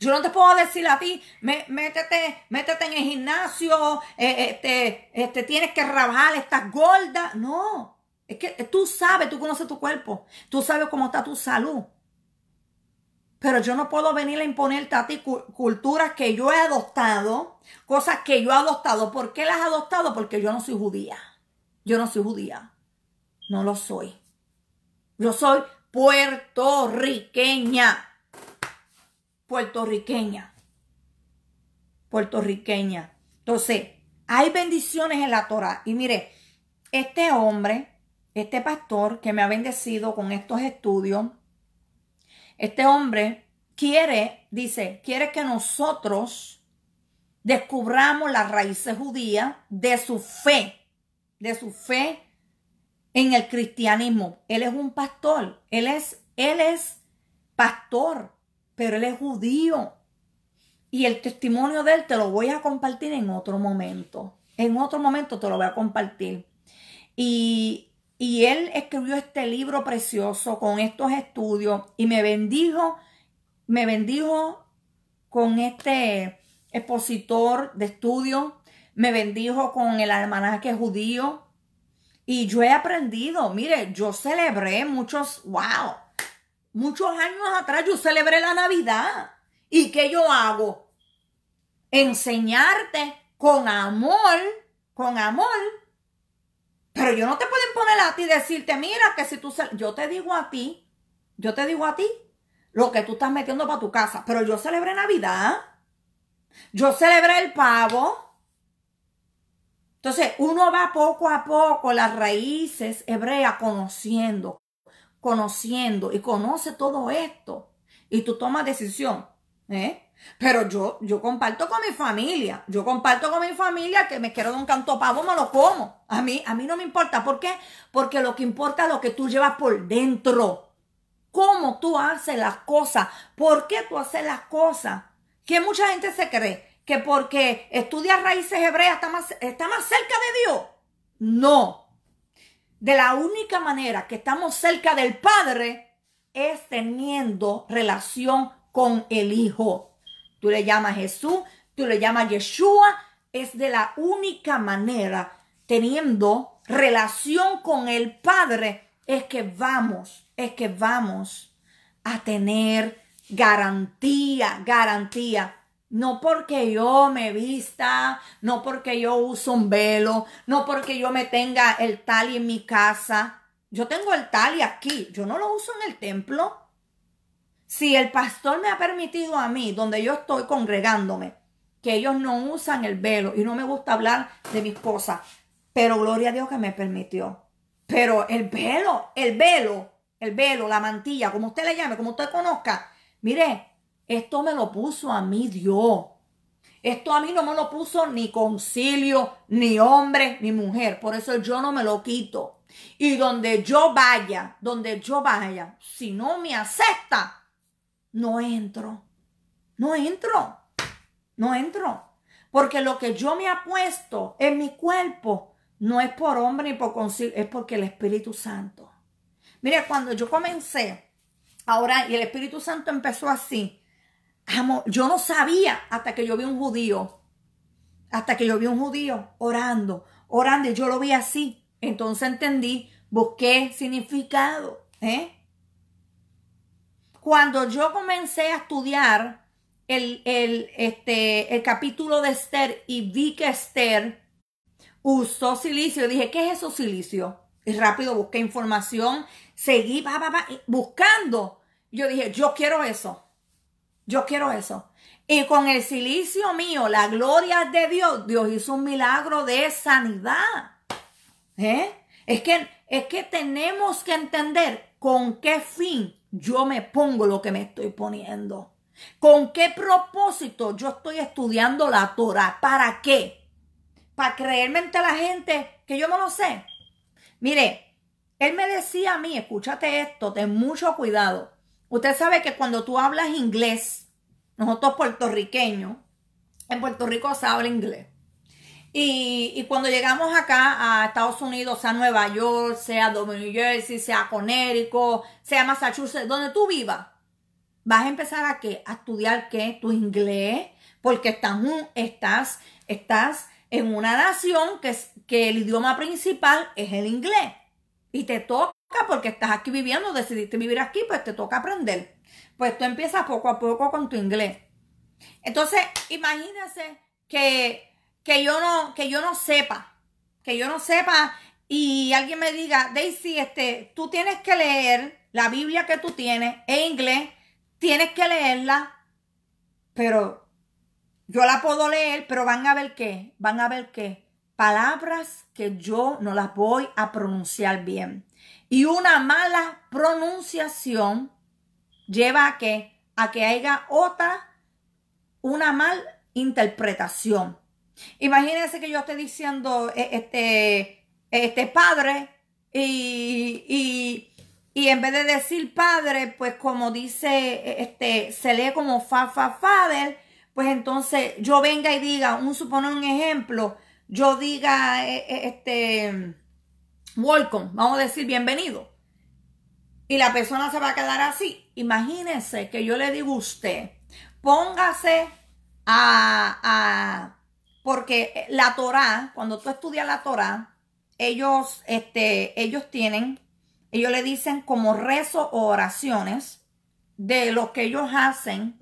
Yo no te puedo decir a ti, métete, métete en el gimnasio, eh, este, este, tienes que rabar estás gorda. No, es que tú sabes, tú conoces tu cuerpo, tú sabes cómo está tu salud. Pero yo no puedo venir a imponerte a ti culturas que yo he adoptado, cosas que yo he adoptado. ¿Por qué las he adoptado? Porque yo no soy judía. Yo no soy judía. No lo soy. Yo soy puertorriqueña puertorriqueña. Puertorriqueña. Entonces, hay bendiciones en la Torah. Y mire, este hombre, este pastor que me ha bendecido con estos estudios, este hombre quiere, dice, quiere que nosotros descubramos las raíces judías de su fe, de su fe en el cristianismo. Él es un pastor, él es, él es pastor pero él es judío. Y el testimonio de él te lo voy a compartir en otro momento. En otro momento te lo voy a compartir. Y, y él escribió este libro precioso con estos estudios y me bendijo, me bendijo con este expositor de estudios, me bendijo con el almanaque judío. Y yo he aprendido, mire, yo celebré muchos, wow, Muchos años atrás yo celebré la Navidad. ¿Y qué yo hago? Enseñarte con amor, con amor. Pero yo no te puedo poner a ti y decirte, mira, que si tú... Yo te digo a ti, yo te digo a ti lo que tú estás metiendo para tu casa. Pero yo celebré Navidad. Yo celebré el pavo. Entonces, uno va poco a poco las raíces hebreas conociendo, conociendo y conoce todo esto y tú tomas decisión. ¿eh? Pero yo, yo comparto con mi familia, yo comparto con mi familia que me quiero de un canto pavo, me lo como. A mí, a mí no me importa. ¿Por qué? Porque lo que importa es lo que tú llevas por dentro. Cómo tú haces las cosas, por qué tú haces las cosas. Que mucha gente se cree que porque estudias raíces hebreas está más, está más cerca de Dios. No, de la única manera que estamos cerca del Padre es teniendo relación con el Hijo. Tú le llamas Jesús, tú le llamas Yeshua, es de la única manera teniendo relación con el Padre es que vamos, es que vamos a tener garantía, garantía no porque yo me vista, no porque yo uso un velo, no porque yo me tenga el tali en mi casa. Yo tengo el tali aquí, yo no lo uso en el templo. Si el pastor me ha permitido a mí, donde yo estoy congregándome, que ellos no usan el velo y no me gusta hablar de mi esposa. pero gloria a Dios que me permitió. Pero el velo, el velo, el velo, la mantilla, como usted le llame, como usted conozca, mire, esto me lo puso a mí Dios. Esto a mí no me lo puso ni concilio, ni hombre, ni mujer. Por eso yo no me lo quito. Y donde yo vaya, donde yo vaya, si no me acepta, no entro. No entro. No entro. Porque lo que yo me ha puesto en mi cuerpo no es por hombre ni por concilio, es porque el Espíritu Santo. Mira, cuando yo comencé, ahora, y el Espíritu Santo empezó así, yo no sabía hasta que yo vi un judío, hasta que yo vi un judío orando, orando, y yo lo vi así. Entonces entendí, busqué significado. ¿eh? Cuando yo comencé a estudiar el, el, este, el capítulo de Esther y vi que Esther usó silicio, dije, ¿qué es eso silicio? Y rápido busqué información, seguí buscando. Yo dije, yo quiero eso. Yo quiero eso. Y con el silicio mío, la gloria de Dios, Dios hizo un milagro de sanidad. ¿Eh? Es que, es que tenemos que entender con qué fin yo me pongo lo que me estoy poniendo. ¿Con qué propósito yo estoy estudiando la Torah? ¿Para qué? ¿Para creerme ante la gente que yo no lo sé? Mire, él me decía a mí, escúchate esto, ten mucho cuidado. Usted sabe que cuando tú hablas inglés, nosotros puertorriqueños, en Puerto Rico se habla inglés. Y, cuando llegamos acá a Estados Unidos, sea Nueva York, sea New Jersey, sea Connecticut, sea Massachusetts, donde tú vivas, vas a empezar a qué? A estudiar Tu inglés, porque estás, estás, estás en una nación que, que el idioma principal es el inglés. Y te toca porque estás aquí viviendo, decidiste vivir aquí, pues te toca aprender. Pues tú empiezas poco a poco con tu inglés. Entonces, imagínese que, que, yo, no, que yo no sepa, que yo no sepa y alguien me diga, Daisy, este, tú tienes que leer la Biblia que tú tienes en inglés, tienes que leerla, pero yo la puedo leer, pero van a ver qué, van a ver qué. Palabras que yo no las voy a pronunciar bien y una mala pronunciación lleva a que a que haya otra una mal interpretación. Imagínense que yo esté diciendo e, este, este padre y, y, y, en vez de decir padre, pues como dice, e, este, se lee como fa, fa, father, pues entonces yo venga y diga, un supone un ejemplo, yo diga, e, este, welcome, vamos a decir bienvenido. Y la persona se va a quedar así. Imagínense que yo le digo usted, póngase a, porque la Torá, cuando tú estudias la Torá, ellos, este, ellos tienen, ellos le dicen como rezo o oraciones de lo que ellos hacen.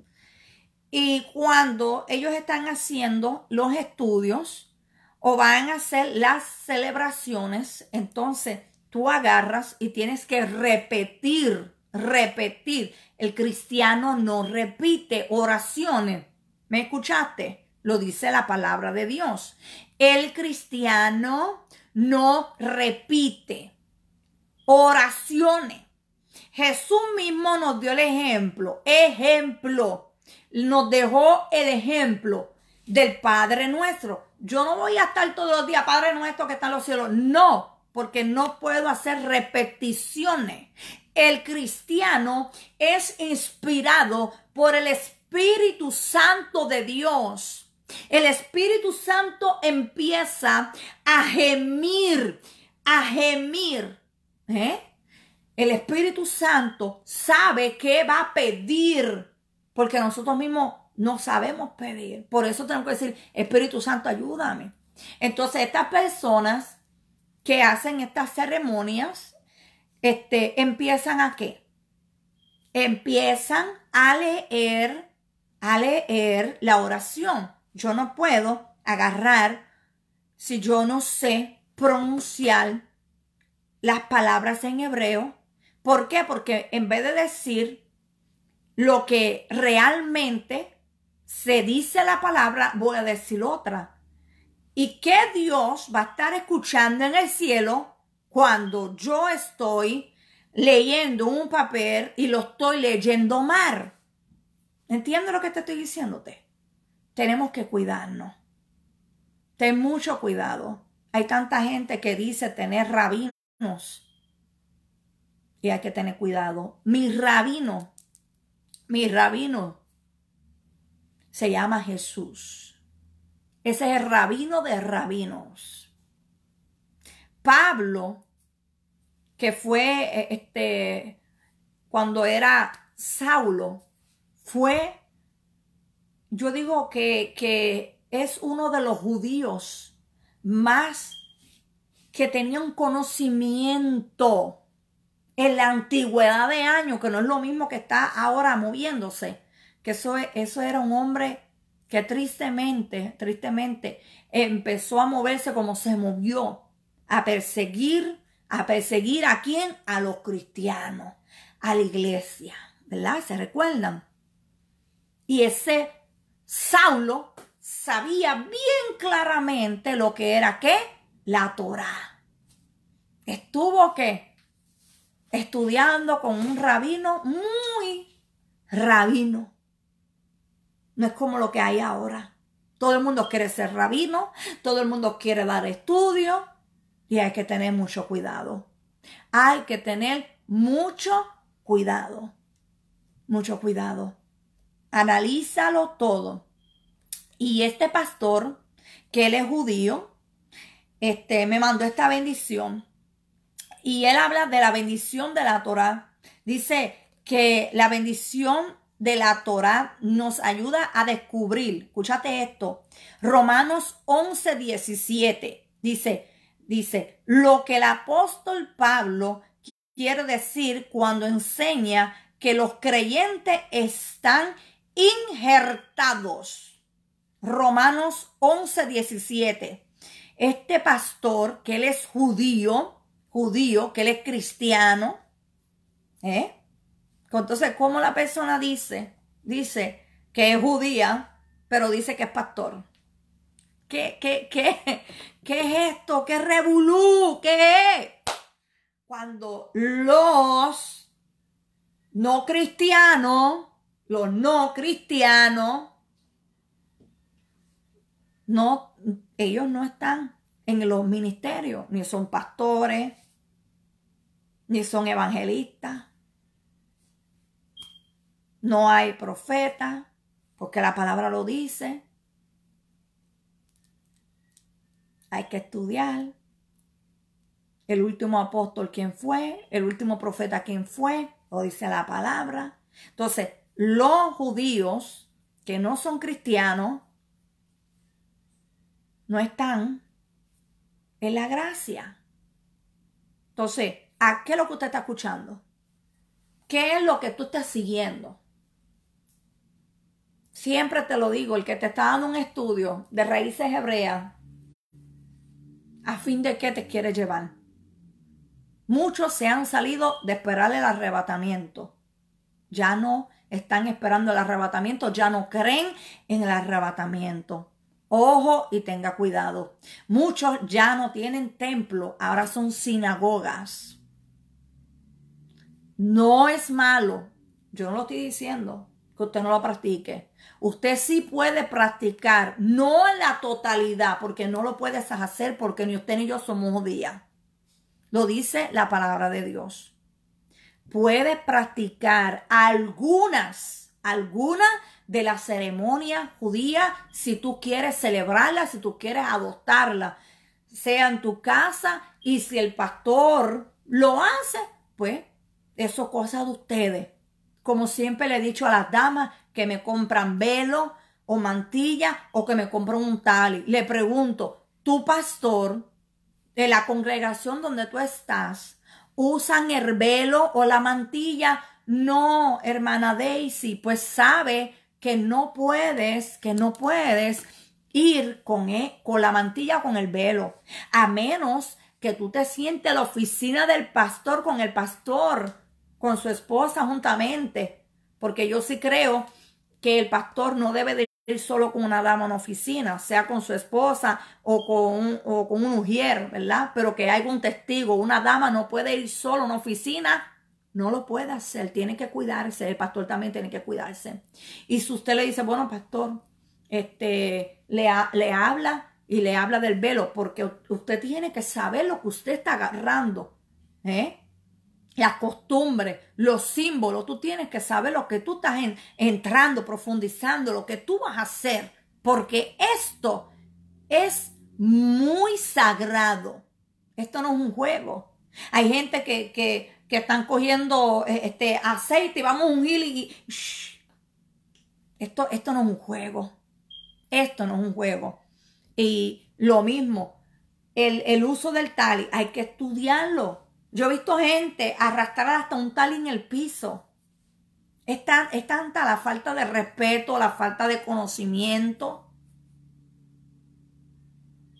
Y cuando ellos están haciendo los estudios, o van a hacer las celebraciones, entonces tú agarras y tienes que repetir, repetir. El cristiano no repite oraciones. ¿Me escuchaste? Lo dice la palabra de Dios. El cristiano no repite oraciones. Jesús mismo nos dio el ejemplo, ejemplo. Nos dejó el ejemplo del Padre nuestro. Yo no voy a estar todos los días, Padre nuestro que está en los cielos. No, porque no puedo hacer repeticiones. El cristiano es inspirado por el Espíritu Santo de Dios. El Espíritu Santo empieza a gemir, a gemir. ¿eh? El Espíritu Santo sabe qué va a pedir, porque nosotros mismos no sabemos pedir. Por eso tengo que decir, Espíritu Santo, ayúdame. Entonces, estas personas que hacen estas ceremonias, este, empiezan a qué? Empiezan a leer, a leer la oración. Yo no puedo agarrar si yo no sé pronunciar las palabras en hebreo. ¿Por qué? Porque en vez de decir lo que realmente se dice la palabra, voy a decir otra. Y qué Dios va a estar escuchando en el cielo cuando yo estoy leyendo un papel y lo estoy leyendo mal. ¿Entiendes lo que te estoy diciéndote? Tenemos que cuidarnos. Ten mucho cuidado. Hay tanta gente que dice tener rabinos. Y hay que tener cuidado. Mi rabino, mi rabino se llama Jesús. Ese es el rabino de rabinos. Pablo, que fue eh, este, cuando era Saulo, fue, yo digo que, que es uno de los judíos más que tenía un conocimiento en la antigüedad de años, que no es lo mismo que está ahora moviéndose que eso, e, eso era un hombre que tristemente, tristemente empezó a moverse como se movió, a perseguir, a perseguir a quién, a los cristianos, a la iglesia, ¿verdad? ¿Se recuerdan? Y ese Saulo sabía bien claramente lo que era qué, la Torah. Estuvo ¿qué? estudiando con un rabino muy rabino no es como lo que hay ahora. Todo el mundo quiere ser rabino, todo el mundo quiere dar estudio. y hay que tener mucho cuidado. Hay que tener mucho cuidado. Mucho cuidado. Analízalo todo. Y este pastor, que él es judío, este, me mandó esta bendición. Y él habla de la bendición de la Torah. Dice que la bendición de la Torá nos ayuda a descubrir, escúchate esto, Romanos 11, 17, dice, dice, lo que el apóstol Pablo quiere decir cuando enseña que los creyentes están injertados. Romanos 11, 17. Este pastor, que él es judío, judío, que él es cristiano, ¿eh? Entonces, ¿cómo la persona dice? Dice que es judía, pero dice que es pastor. ¿Qué, qué, qué, *laughs* qué es esto? ¿Qué revolú? ¿Qué es? Cuando los no cristianos, los no cristianos, no, ellos no están en los ministerios, ni son pastores, ni son evangelistas, no hay profeta, porque la palabra lo dice. Hay que estudiar. El último apóstol, ¿quién fue? El último profeta, ¿quién fue? Lo dice la palabra. Entonces, los judíos que no son cristianos no están en la gracia. Entonces, ¿a qué es lo que usted está escuchando? ¿Qué es lo que tú estás siguiendo? Siempre te lo digo, el que te está dando un estudio de raíces hebreas, ¿a fin de qué te quiere llevar? Muchos se han salido de esperar el arrebatamiento. Ya no están esperando el arrebatamiento, ya no creen en el arrebatamiento. Ojo y tenga cuidado. Muchos ya no tienen templo, ahora son sinagogas. No es malo, yo no lo estoy diciendo que usted no lo practique. Usted sí puede practicar, no en la totalidad, porque no lo puede hacer, porque ni usted ni yo somos judías. Lo dice la palabra de Dios. Puede practicar algunas, algunas de las ceremonias judías si tú quieres celebrarlas, si tú quieres adoptarlas, sea en tu casa y si el pastor lo hace, pues eso es cosa de ustedes. Como siempre le he dicho a las damas que me compran velo o mantilla o que me compran un tali, le pregunto, ¿tu pastor de la congregación donde tú estás usan el velo o la mantilla? No, hermana Daisy, pues sabe que no puedes, que no puedes ir con, e, con la mantilla con el velo, a menos que tú te sientes a la oficina del pastor con el pastor con su esposa juntamente, porque yo sí creo que el pastor no debe de ir solo con una dama en oficina, sea con su esposa o con, o con un ujier, ¿verdad? Pero que haya un testigo, una dama no puede ir solo en oficina, no lo puede hacer, tiene que cuidarse, el pastor también tiene que cuidarse. Y si usted le dice, bueno, pastor, este, le, le habla y le habla del velo, porque usted tiene que saber lo que usted está agarrando, ¿eh? las costumbres, los símbolos, tú tienes que saber lo que tú estás entrando, profundizando, lo que tú vas a hacer, porque esto es muy sagrado. Esto no es un juego. Hay gente que, están cogiendo eh, este, aceite y vamos a ungir y... Esto, esto no es un juego. Esto no es un juego. Y lo mismo, el, el uso del tali, hay que estudiarlo yo he visto gente arrastrada hasta un tal en el piso. Es, tanta la falta de respeto, la falta de conocimiento.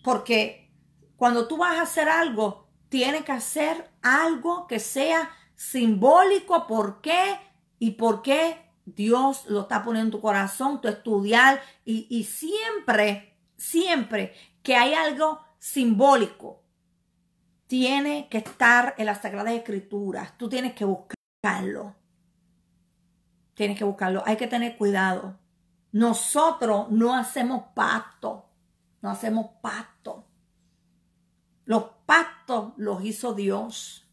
Porque cuando tú vas a hacer algo, tienes que hacer algo que sea simbólico. ¿Por qué? ¿Y por qué Dios lo está poniendo en tu corazón, tu estudiar? Y, y siempre, siempre que hay algo simbólico tiene que estar en las Sagradas Escrituras. Tú tienes que buscarlo. Tienes que buscarlo. Hay que tener cuidado. Nosotros no hacemos pacto. No hacemos pacto. Los pactos los hizo Dios.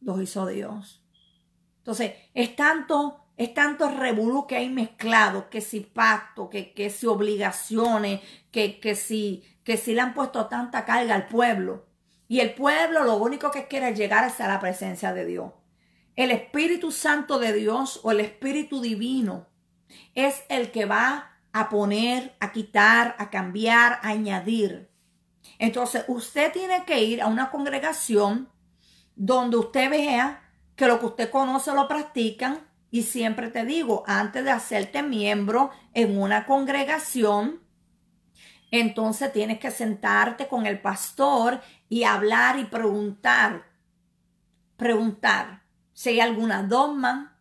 Los hizo Dios. Entonces, es tanto, es tanto revolú que hay mezclado, que si pacto, que, si obligaciones, que, que, si, que si le han puesto tanta carga al pueblo y el pueblo lo único que quiere es llegar hasta la presencia de Dios. El Espíritu Santo de Dios o el Espíritu Divino es el que va a poner, a quitar, a cambiar, a añadir. Entonces usted tiene que ir a una congregación donde usted vea que lo que usted conoce lo practican. Y siempre te digo, antes de hacerte miembro en una congregación, entonces tienes que sentarte con el pastor y hablar y preguntar, preguntar si hay alguna dogma,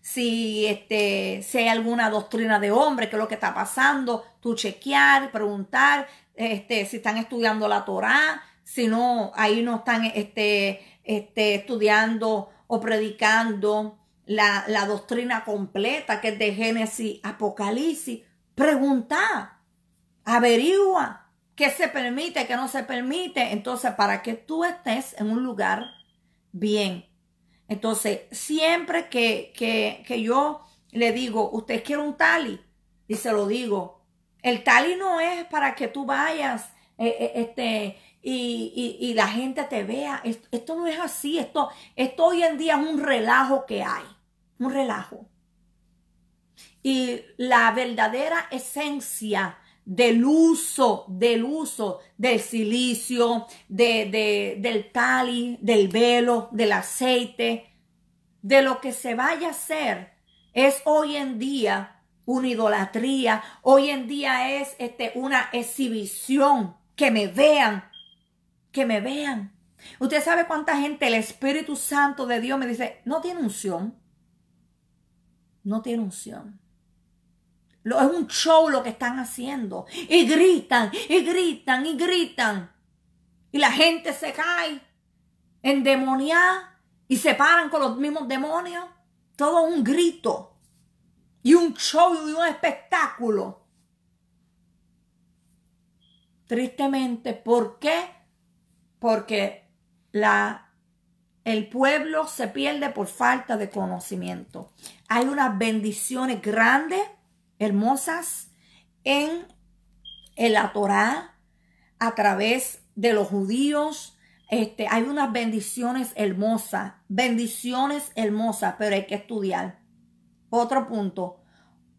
si, este, si hay alguna doctrina de hombre, qué es lo que está pasando, tú chequear, preguntar, este, si están estudiando la Torá, si no, ahí no están este, este, estudiando o predicando la, la doctrina completa que es de Génesis, Apocalipsis, preguntar Averigua qué se permite, qué no se permite. Entonces, para que tú estés en un lugar bien. Entonces, siempre que, que, que yo le digo, usted quiere un tali, y se lo digo, el tali no es para que tú vayas eh, eh, este, y, y, y, la gente te vea. Esto, no es así. Esto, esto hoy en día es un relajo que hay. Un relajo. Y la verdadera esencia del uso, del uso del silicio, de, del tali, del velo, del aceite, de lo que se vaya a hacer, es hoy en día una idolatría, hoy en día es este, una exhibición, que me vean, que me vean. Usted sabe cuánta gente el Espíritu Santo de Dios me dice, no tiene unción, no tiene unción es un show lo que están haciendo. Y gritan, y gritan, y gritan. Y la gente se cae endemoniada y se paran con los mismos demonios. Todo un grito. Y un show y un espectáculo. Tristemente, ¿por qué? Porque la el pueblo se pierde por falta de conocimiento. Hay unas bendiciones grandes hermosas en, el la Torá, a través de los judíos. Este, hay unas bendiciones hermosas, bendiciones hermosas, pero hay que estudiar. Otro punto,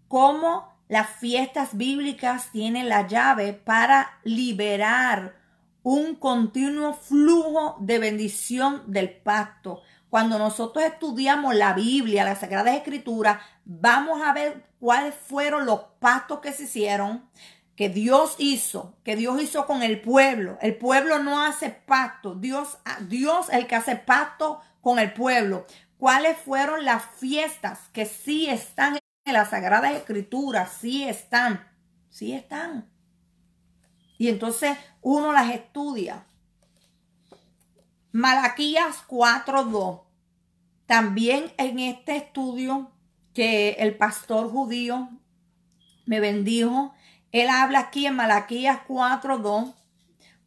cómo las fiestas bíblicas tienen la llave para liberar un continuo flujo de bendición del pacto. Cuando nosotros estudiamos la Biblia, las Sagradas Escrituras, vamos a ver cuáles fueron los pactos que se hicieron, que Dios hizo, que Dios hizo con el pueblo. El pueblo no hace pacto, Dios, ah, Dios el que hace pacto con el pueblo. ¿Cuáles fueron las fiestas que sí están en las Sagradas Escrituras? Sí están, sí están. Y entonces uno las estudia. Malaquías 4.2. También en este estudio que el pastor judío me bendijo, él habla aquí en Malaquías 4.2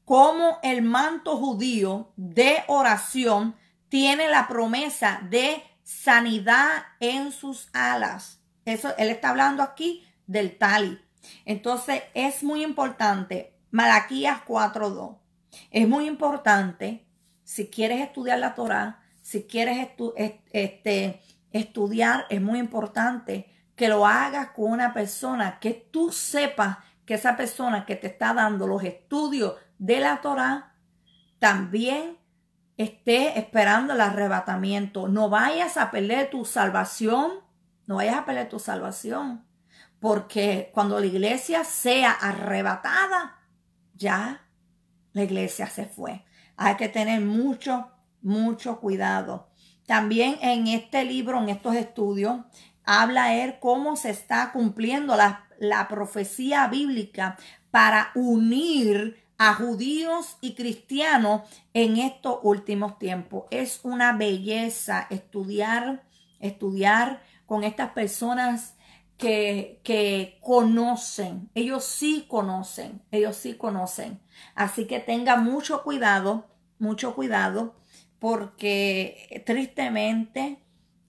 cómo el manto judío de oración tiene la promesa de sanidad en sus alas. Eso, él está hablando aquí del tali. Entonces es muy importante, Malaquías 4.2, es muy importante si quieres estudiar la Torah, si quieres este, estudiar, es muy importante que lo hagas con una persona que tú sepas que esa persona que te está dando los estudios de la Torah también esté esperando el arrebatamiento. No vayas a perder tu salvación, no vayas a perder tu salvación, porque cuando la iglesia sea arrebatada, ya la iglesia se fue. Hay que tener mucho, mucho cuidado. También en este libro, en estos estudios, habla él cómo se está cumpliendo la, profecía bíblica para unir a judíos y cristianos en estos últimos tiempos. Es una belleza estudiar, estudiar con estas personas que, que, conocen, ellos sí conocen, ellos sí conocen. Así que tenga mucho cuidado, mucho cuidado, porque tristemente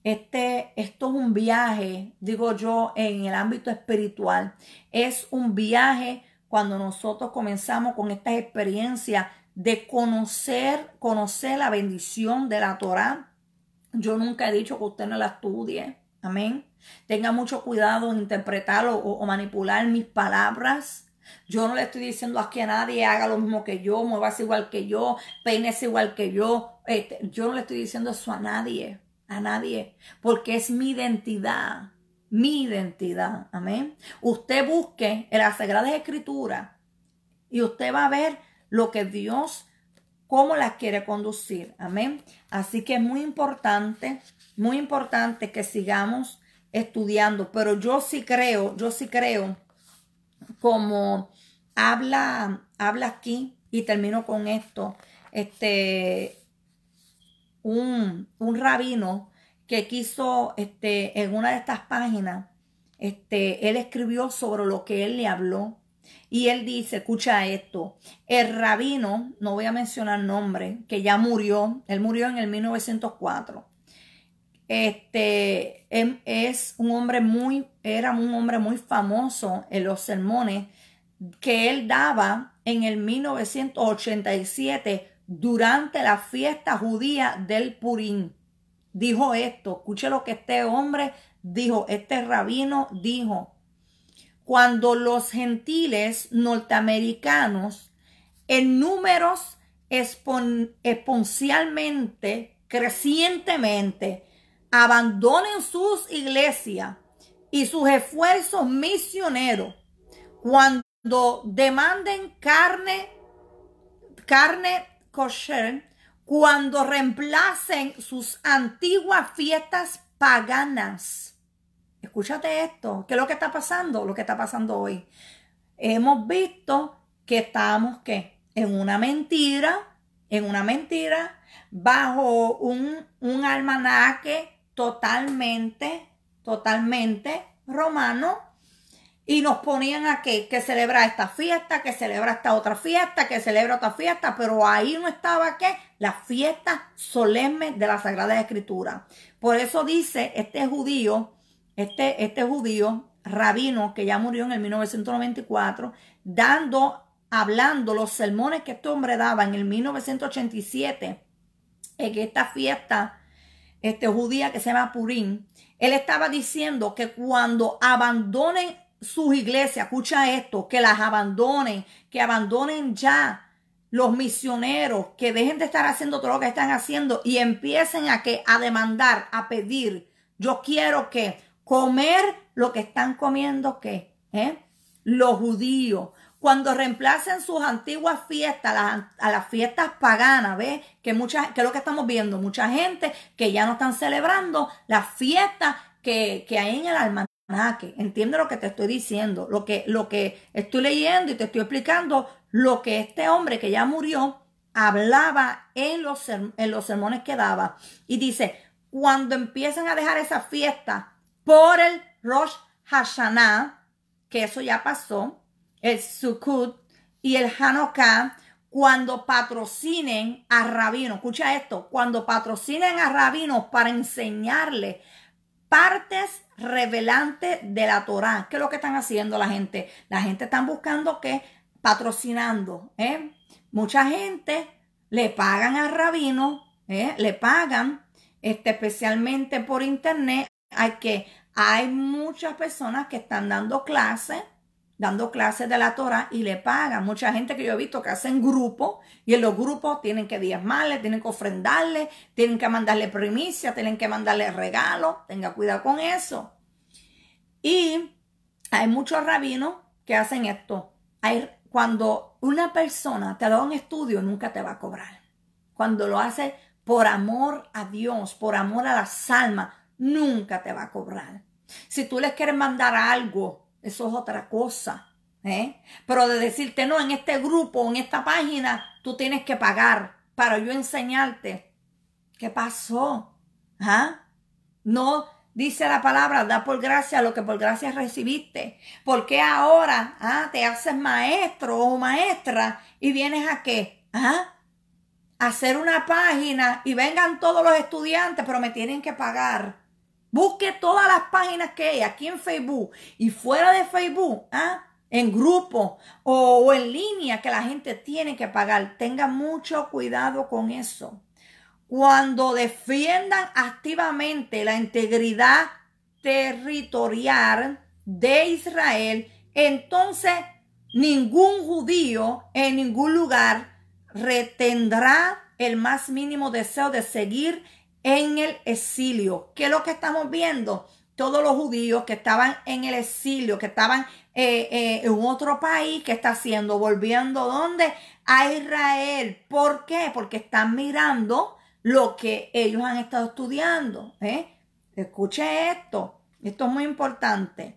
este, esto es un viaje, digo yo, en el ámbito espiritual. Es un viaje cuando nosotros comenzamos con estas experiencias de conocer, conocer la bendición de la Torah. Yo nunca he dicho que usted no la estudie. Amén. Tenga mucho cuidado en interpretar o manipular mis palabras. Yo no le estoy diciendo aquí a nadie haga lo mismo que yo, muevas igual que yo, peines igual que yo. Este, yo no le estoy diciendo eso a nadie, a nadie, porque es mi identidad, mi identidad. Amén. Usted busque en las Sagradas Escrituras y usted va a ver lo que Dios, cómo las quiere conducir. Amén. Así que es muy importante, muy importante que sigamos estudiando, pero yo sí creo, yo sí creo como habla, habla aquí, y termino con esto, este, un, un rabino que quiso, este, en una de estas páginas, este, él escribió sobre lo que él le habló. Y él dice, escucha esto, el rabino, no voy a mencionar nombre, que ya murió, él murió en el 1904. Este em, es un hombre muy, era un hombre muy famoso en los sermones que él daba en el 1987 durante la fiesta judía del Purín. Dijo esto, escuche lo que este hombre dijo, este rabino dijo, cuando los gentiles norteamericanos en números exponencialmente, crecientemente, abandonen sus iglesias y sus esfuerzos misioneros cuando demanden carne, carne kosher, cuando reemplacen sus antiguas fiestas paganas. Escúchate esto, ¿qué es lo que está pasando? Lo que está pasando hoy. Hemos visto que estamos ¿qué? en una mentira, en una mentira, bajo un, un almanaque totalmente, totalmente romano y nos ponían a que, que celebra esta fiesta, que celebra esta otra fiesta, que celebra otra fiesta, pero ahí no estaba que la fiesta, solemne, de la Sagrada Escritura. Por eso dice este judío, este, este judío, rabino, que ya murió en el 1994, dando, hablando los sermones que este hombre daba en el 1987, en esta fiesta este, judía que se llama Purín, él estaba diciendo que cuando abandonen sus iglesias, escucha esto, que las abandonen, que abandonen ya los misioneros, que dejen de estar haciendo todo lo que están haciendo y empiecen a que a demandar, a pedir, yo quiero que comer lo que están comiendo que ¿Eh? los judíos, cuando reemplacen sus antiguas fiestas a las, fiestas paganas, ¿ves? Que, mucha, que es lo que estamos viendo, mucha gente que ya no están celebrando las fiestas que, que hay en el almanaque. Entiende lo que te estoy diciendo, lo que, lo que estoy leyendo y te estoy explicando, lo que este hombre que ya murió hablaba en los, en los sermones que daba. Y dice, cuando empiezan a dejar esa fiesta por el Rosh Hashanah, que eso ya pasó, el Sukkot y el Hanukkah cuando patrocinen a rabinos. Escucha esto, cuando patrocinen a rabinos para enseñarle partes revelantes de la Torá. ¿Qué es lo que están haciendo la gente? La gente está buscando que patrocinando. ¿eh? Mucha gente le pagan a rabinos, ¿eh? le pagan este, especialmente por internet. Hay que hay muchas personas que están dando clases dando clases de la Torah y le pagan. Mucha gente que yo he visto que hacen grupos y en los grupos tienen que diezmarle, tienen que ofrendarle, tienen que mandarle primicia, tienen que mandarle regalos. Tenga cuidado con eso. Y hay muchos rabinos que hacen esto. cuando una persona te da un estudio, nunca te va a cobrar. Cuando lo hace por amor a Dios, por amor a las almas, nunca te va a cobrar. Si tú les quieres mandar algo eso es otra cosa. ¿eh? Pero de decirte, no, en este grupo, en esta página, tú tienes que pagar para yo enseñarte. ¿Qué pasó? ¿Ah? No dice la palabra, da por gracia lo que por gracia recibiste. ¿Por qué ahora ah, te haces maestro o maestra y vienes a qué? ¿Ah? A hacer una página y vengan todos los estudiantes, pero me tienen que pagar. Busque todas las páginas que hay aquí en Facebook y fuera de Facebook, ¿ah? en grupo o, o, en línea que la gente tiene que pagar. Tenga mucho cuidado con eso. Cuando defiendan activamente la integridad territorial de Israel, entonces ningún judío en ningún lugar retendrá el más mínimo deseo de seguir en el exilio. ¿Qué es lo que estamos viendo? Todos los judíos que estaban en el exilio, que estaban eh, eh, en otro país, que está haciendo? Volviendo ¿dónde? A Israel. ¿Por qué? Porque están mirando lo que ellos han estado estudiando. ¿eh? Escuche esto. Esto es muy importante.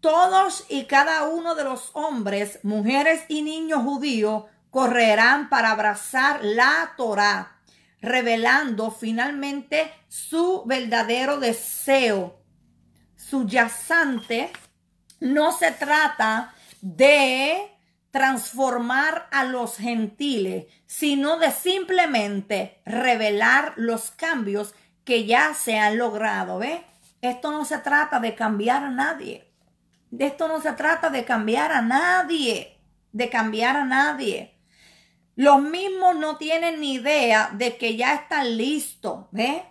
Todos y cada uno de los hombres, mujeres y niños judíos correrán para abrazar la Torá revelando finalmente su verdadero deseo yazante. No se trata de transformar a los gentiles, sino de simplemente revelar los cambios que ya se han logrado. ¿Ve? Esto no se trata de cambiar a nadie. De esto no se trata de cambiar a nadie. De cambiar a nadie. Los mismos no tienen ni idea de que ya están listos, ¿ves?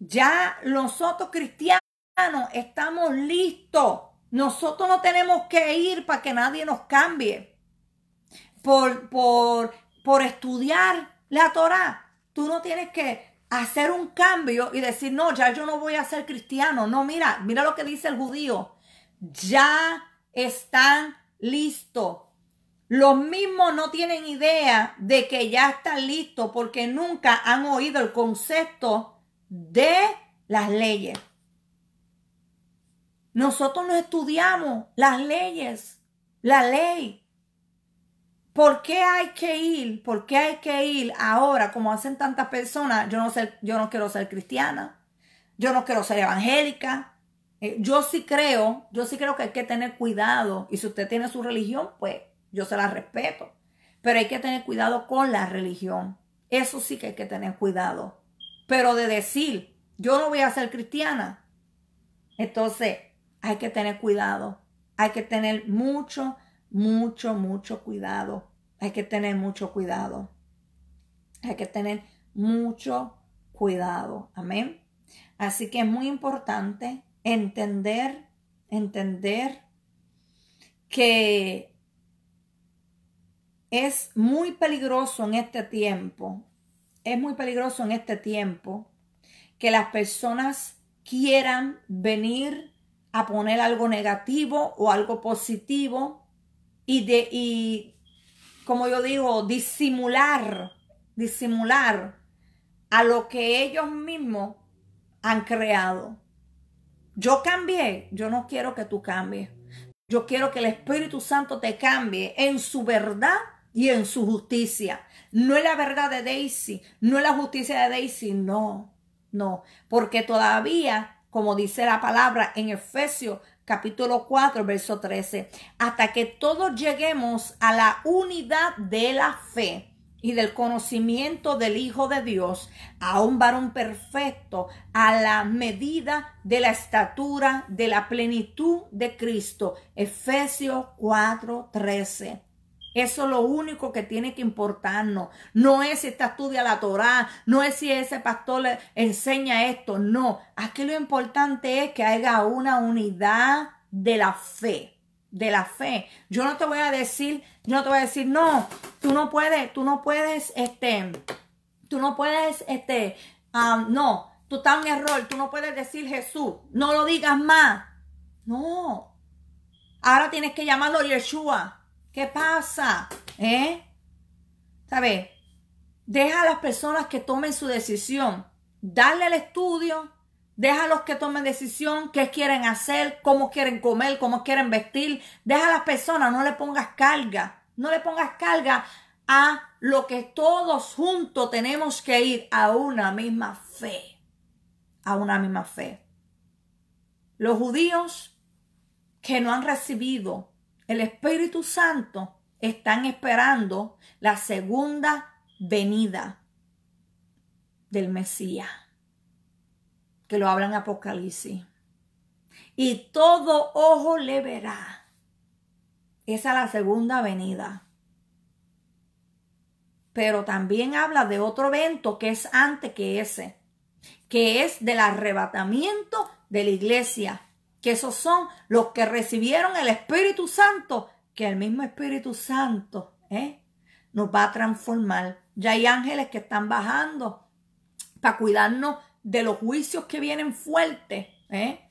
Ya nosotros cristianos estamos listos. Nosotros no tenemos que ir para que nadie nos cambie. Por, por, por estudiar la Torah, tú no tienes que hacer un cambio y decir, no, ya yo no voy a ser cristiano. No, mira, mira lo que dice el judío. Ya están listos. Los mismos no tienen idea de que ya están listos porque nunca han oído el concepto de las leyes. Nosotros no estudiamos las leyes, la ley. ¿Por qué hay que ir? ¿Por qué hay que ir ahora como hacen tantas personas? Yo no, yo no quiero ser cristiana, yo no quiero ser evangélica. Eh, yo sí creo, yo sí creo que hay que tener cuidado. Y si usted tiene su religión, pues yo se la respeto. Pero hay que tener cuidado con la religión. Eso sí que hay que tener cuidado. Pero de decir, yo no voy a ser cristiana. Entonces, hay que tener cuidado. Hay que tener mucho, mucho, mucho cuidado. Hay que tener mucho cuidado. Hay que tener mucho cuidado. Amén. Así que es muy importante entender, entender que es muy peligroso en este tiempo, es muy peligroso en este tiempo que las personas quieran venir a poner algo negativo o algo positivo y de como yo digo, disimular, disimular a lo que ellos mismos han creado. Yo cambié, yo no quiero que tú cambies. Yo quiero que el Espíritu Santo te cambie en su verdad y en su justicia. No es la verdad de Daisy, no es la justicia de Daisy, no, no, porque todavía, como dice la palabra en Efesios capítulo 4, verso 13, hasta que todos lleguemos a la unidad de la fe y del conocimiento del Hijo de Dios, a un varón perfecto, a la medida de la estatura de la plenitud de Cristo. Efesios 4, 13. Eso es lo único que tiene que importarnos. No es si está estudia la Torá, no es si ese pastor le enseña esto, no. Aquí lo importante es que haya una unidad de la fe, de la fe. Yo no te voy a decir, yo no te voy a decir, no, tú no puedes, tú no puedes, este, tú no puedes, este, um, no, tú estás en error, tú no puedes decir Jesús, no lo digas más. No. Ahora tienes que llamarlo Yeshua. ¿Qué pasa? ¿Eh? ¿Sabes? Deja a las personas que tomen su decisión. Dale el estudio. Deja a los que tomen decisión qué quieren hacer, cómo quieren comer, cómo quieren vestir. Deja a las personas, no le pongas carga. No le pongas carga a lo que todos juntos tenemos que ir a una misma fe. A una misma fe. Los judíos que no han recibido el Espíritu Santo están esperando la segunda venida del Mesías, que lo hablan Apocalipsis. Y todo ojo le verá. Esa es la segunda venida. Pero también habla de otro evento que es antes que ese, que es del arrebatamiento de la iglesia que esos son los que recibieron el Espíritu Santo, que el mismo Espíritu Santo ¿eh? nos va a transformar. Ya hay ángeles que están bajando para cuidarnos de los juicios que vienen fuertes, ¿eh?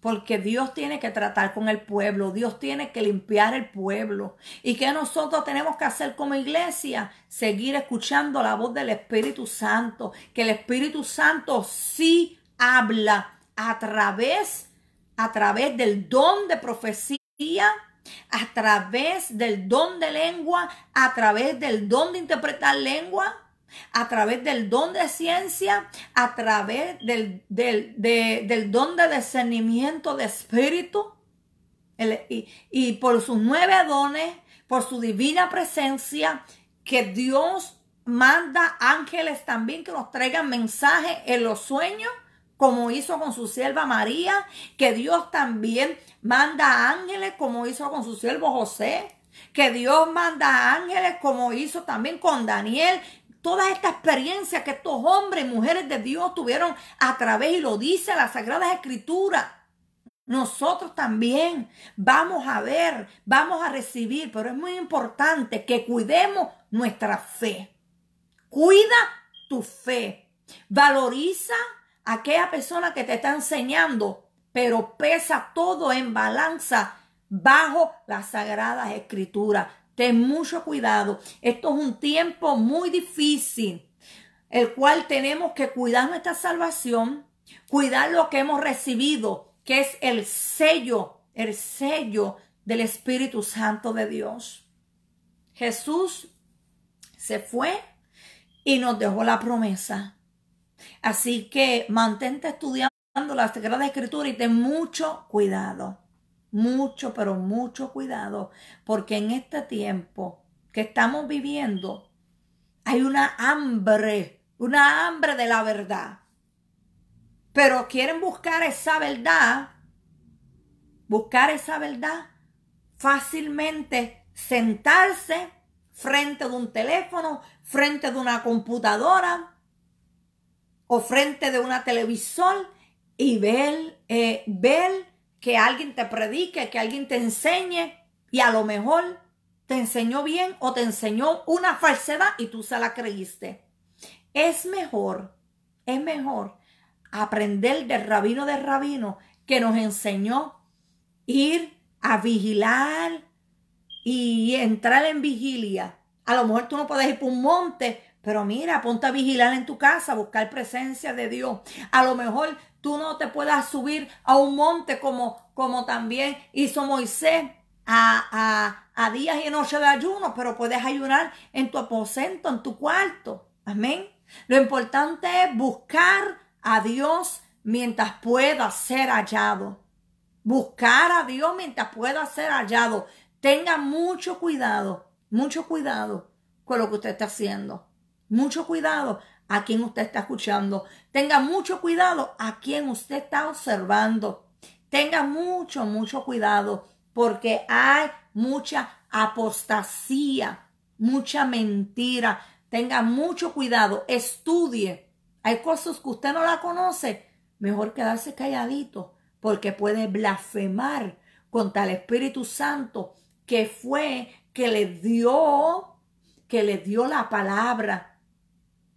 porque Dios tiene que tratar con el pueblo, Dios tiene que limpiar el pueblo. ¿Y qué nosotros tenemos que hacer como iglesia? Seguir escuchando la voz del Espíritu Santo, que el Espíritu Santo sí habla a través a través del don de profecía, a través del don de lengua, a través del don de interpretar lengua, a través del don de ciencia, a través del, del, don de discernimiento de espíritu y, y por sus nueve dones, por su divina presencia, que Dios manda ángeles también que nos traigan mensajes en los sueños como hizo con su sierva María, que Dios también manda ángeles, como hizo con su siervo José, que Dios manda ángeles, como hizo también con Daniel. Toda esta experiencia que estos hombres y mujeres de Dios tuvieron a través, y lo dice la Sagrada Escritura, nosotros también vamos a ver, vamos a recibir, pero es muy importante que cuidemos nuestra fe. Cuida tu fe. Valoriza aquella persona que te está enseñando, pero pesa todo en balanza bajo las sagradas escrituras. Ten mucho cuidado. Esto es un tiempo muy difícil, el cual tenemos que cuidar nuestra salvación, cuidar lo que hemos recibido, que es el sello, el sello del Espíritu Santo de Dios. Jesús se fue y nos dejó la promesa. Así que mantente estudiando la Sagrada Escritura y ten mucho cuidado, mucho, pero mucho cuidado, porque en este tiempo que estamos viviendo hay una hambre, una hambre de la verdad. Pero quieren buscar esa verdad, buscar esa verdad fácilmente, sentarse frente de un teléfono, frente de una computadora, o frente de una televisor y eh, ver, que alguien te predique, que alguien te enseñe y a lo mejor te enseñó bien o te enseñó una falsedad y tú se la creíste. Es mejor, es mejor aprender del rabino de rabino que nos enseñó ir a vigilar y entrar en vigilia. A lo mejor tú no puedes ir por un monte, pero mira, apunta a vigilar en tu casa, buscar presencia de Dios. A lo mejor tú no te puedas subir a un monte como, como también hizo Moisés a, a días y noches de ayuno, pero puedes ayunar en tu aposento, en tu cuarto. Amén. Lo importante es buscar a Dios mientras pueda ser hallado. Buscar a Dios mientras pueda ser hallado. Tenga mucho cuidado, mucho cuidado con lo que usted está haciendo. Mucho cuidado a quien usted está escuchando. Tenga mucho cuidado a quien usted está observando. Tenga mucho, mucho cuidado porque hay mucha apostasía, mucha mentira. Tenga mucho cuidado, estudie. Hay cosas que usted no la conoce. Mejor quedarse calladito porque puede blasfemar contra el Espíritu Santo que fue que le dio que le dio la palabra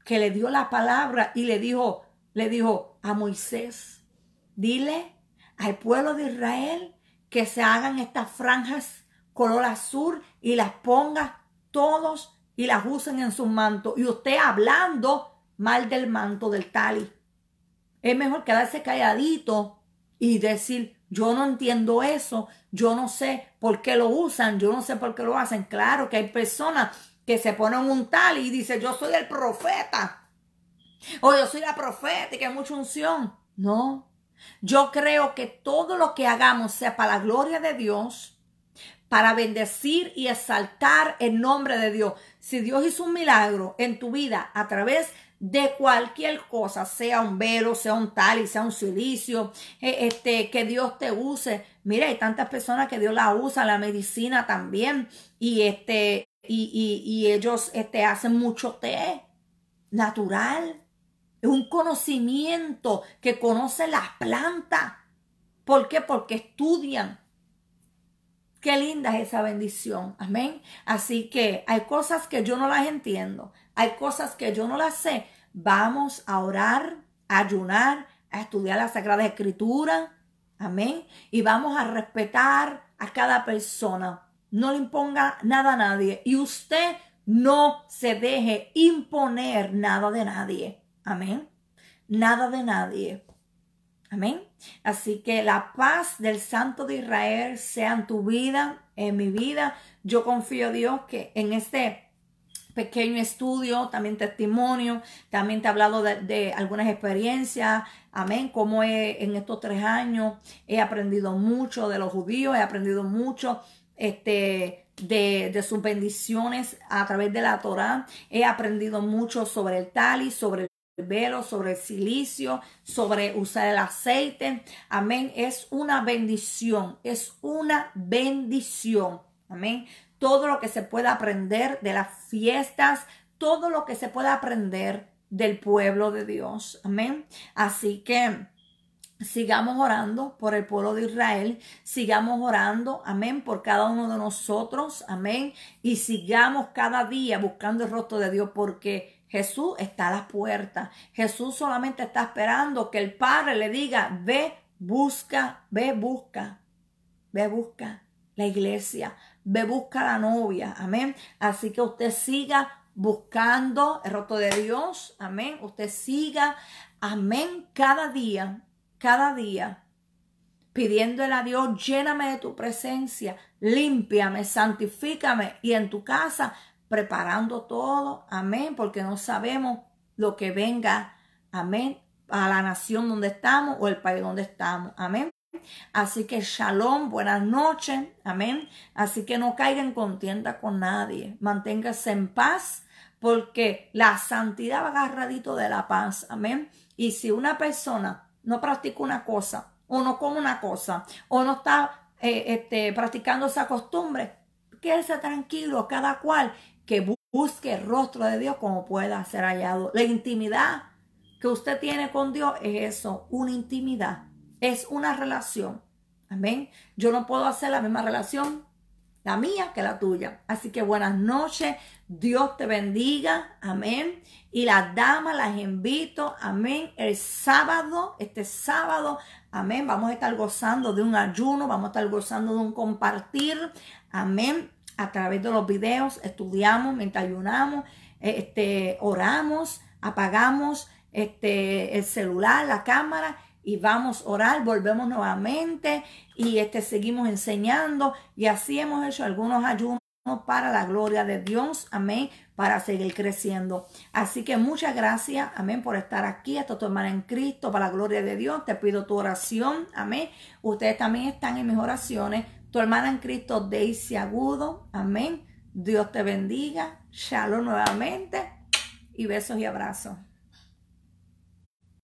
que le dio la palabra y le dijo, le dijo a Moisés, dile al pueblo de Israel que se hagan estas franjas color azul y las ponga todos y las usen en sus mantos. Y usted hablando mal del manto del tali. Es mejor quedarse calladito y decir, yo no entiendo eso, yo no sé por qué lo usan, yo no sé por qué lo hacen. Claro que hay personas que se en un tal y dice, yo soy el profeta. O yo soy la profeta y que hay mucha unción. No. Yo creo que todo lo que hagamos sea para la gloria de Dios, para bendecir y exaltar el nombre de Dios. Si Dios hizo un milagro en tu vida a través de cualquier cosa, sea un velo, sea un tal y sea un silicio, e, este, que Dios te use. Mira, hay tantas personas que Dios la usa, la medicina también, y este, y, ellos eh, te hacen mucho té natural. Es un conocimiento que conoce las plantas. ¿Por qué? Porque estudian. Qué linda es esa bendición. Amén. Así que hay cosas que yo no las entiendo. Hay cosas que yo no las sé. Vamos a orar, a ayunar, a estudiar la Sagrada Escritura. Amén. Y vamos a respetar a cada persona no le imponga nada a nadie y usted no se deje imponer nada de nadie. Amén. Nada de nadie. Amén. Así que la paz del Santo de Israel sea en tu vida, en mi vida. Yo confío, Dios, que en este pequeño estudio, también testimonio, también te he hablado de, algunas experiencias, amén, como he, en estos tres años he aprendido mucho de los judíos, he aprendido mucho este, de, sus bendiciones a través de la Torá. He aprendido mucho sobre el tali, sobre el velo, sobre el silicio, sobre usar el aceite. Amén. Es una bendición, es una bendición. Amén. Todo lo que se pueda aprender de las fiestas, todo lo que se pueda aprender del pueblo de Dios. Amén. Así que Sigamos orando por el pueblo de Israel, sigamos orando, amén, por cada uno de nosotros, amén, y sigamos cada día buscando el rostro de Dios porque Jesús está a las puertas. Jesús solamente está esperando que el Padre le diga, ve, busca, ve, busca, ve, busca la iglesia, ve, busca la novia, amén. Así que usted siga buscando el rostro de Dios, amén. Usted siga, amén, cada día cada día pidiéndole a Dios, lléname de tu presencia, límpiame, santifícame y en tu casa preparando todo, amén, porque no sabemos lo que venga, amén, a la nación donde estamos o el país donde estamos, amén. Así que shalom, buenas noches, amén. Así que no caiga en contienda con nadie, manténgase en paz, porque la santidad va agarradito de la paz, amén. Y si una persona no practico una cosa, o no como una cosa, o no está eh, este, practicando esa costumbre, quédese tranquilo, cada cual que busque el rostro de Dios como pueda ser hallado. La intimidad que usted tiene con Dios es eso, una intimidad, es una relación. Amén. Yo no puedo hacer la misma relación la mía que la tuya. Así que buenas noches, Dios te bendiga, amén. Y las damas las invito, amén, el sábado, este sábado, amén, vamos a estar gozando de un ayuno, vamos a estar gozando de un compartir, amén, a través de los videos, estudiamos, mientras ayunamos, eh, este, oramos, apagamos este, el celular, la cámara y vamos a orar, volvemos nuevamente y este, seguimos enseñando y así hemos hecho algunos ayunos para la gloria de Dios, amén, para seguir creciendo. Así que muchas gracias, amén, por estar aquí. Esto tu hermana en Cristo, para la gloria de Dios. Te pido tu oración, amén. Ustedes también están en mis oraciones. Tu hermana en Cristo, Daisy Agudo, amén. Dios te bendiga. Shalom nuevamente y besos y abrazos.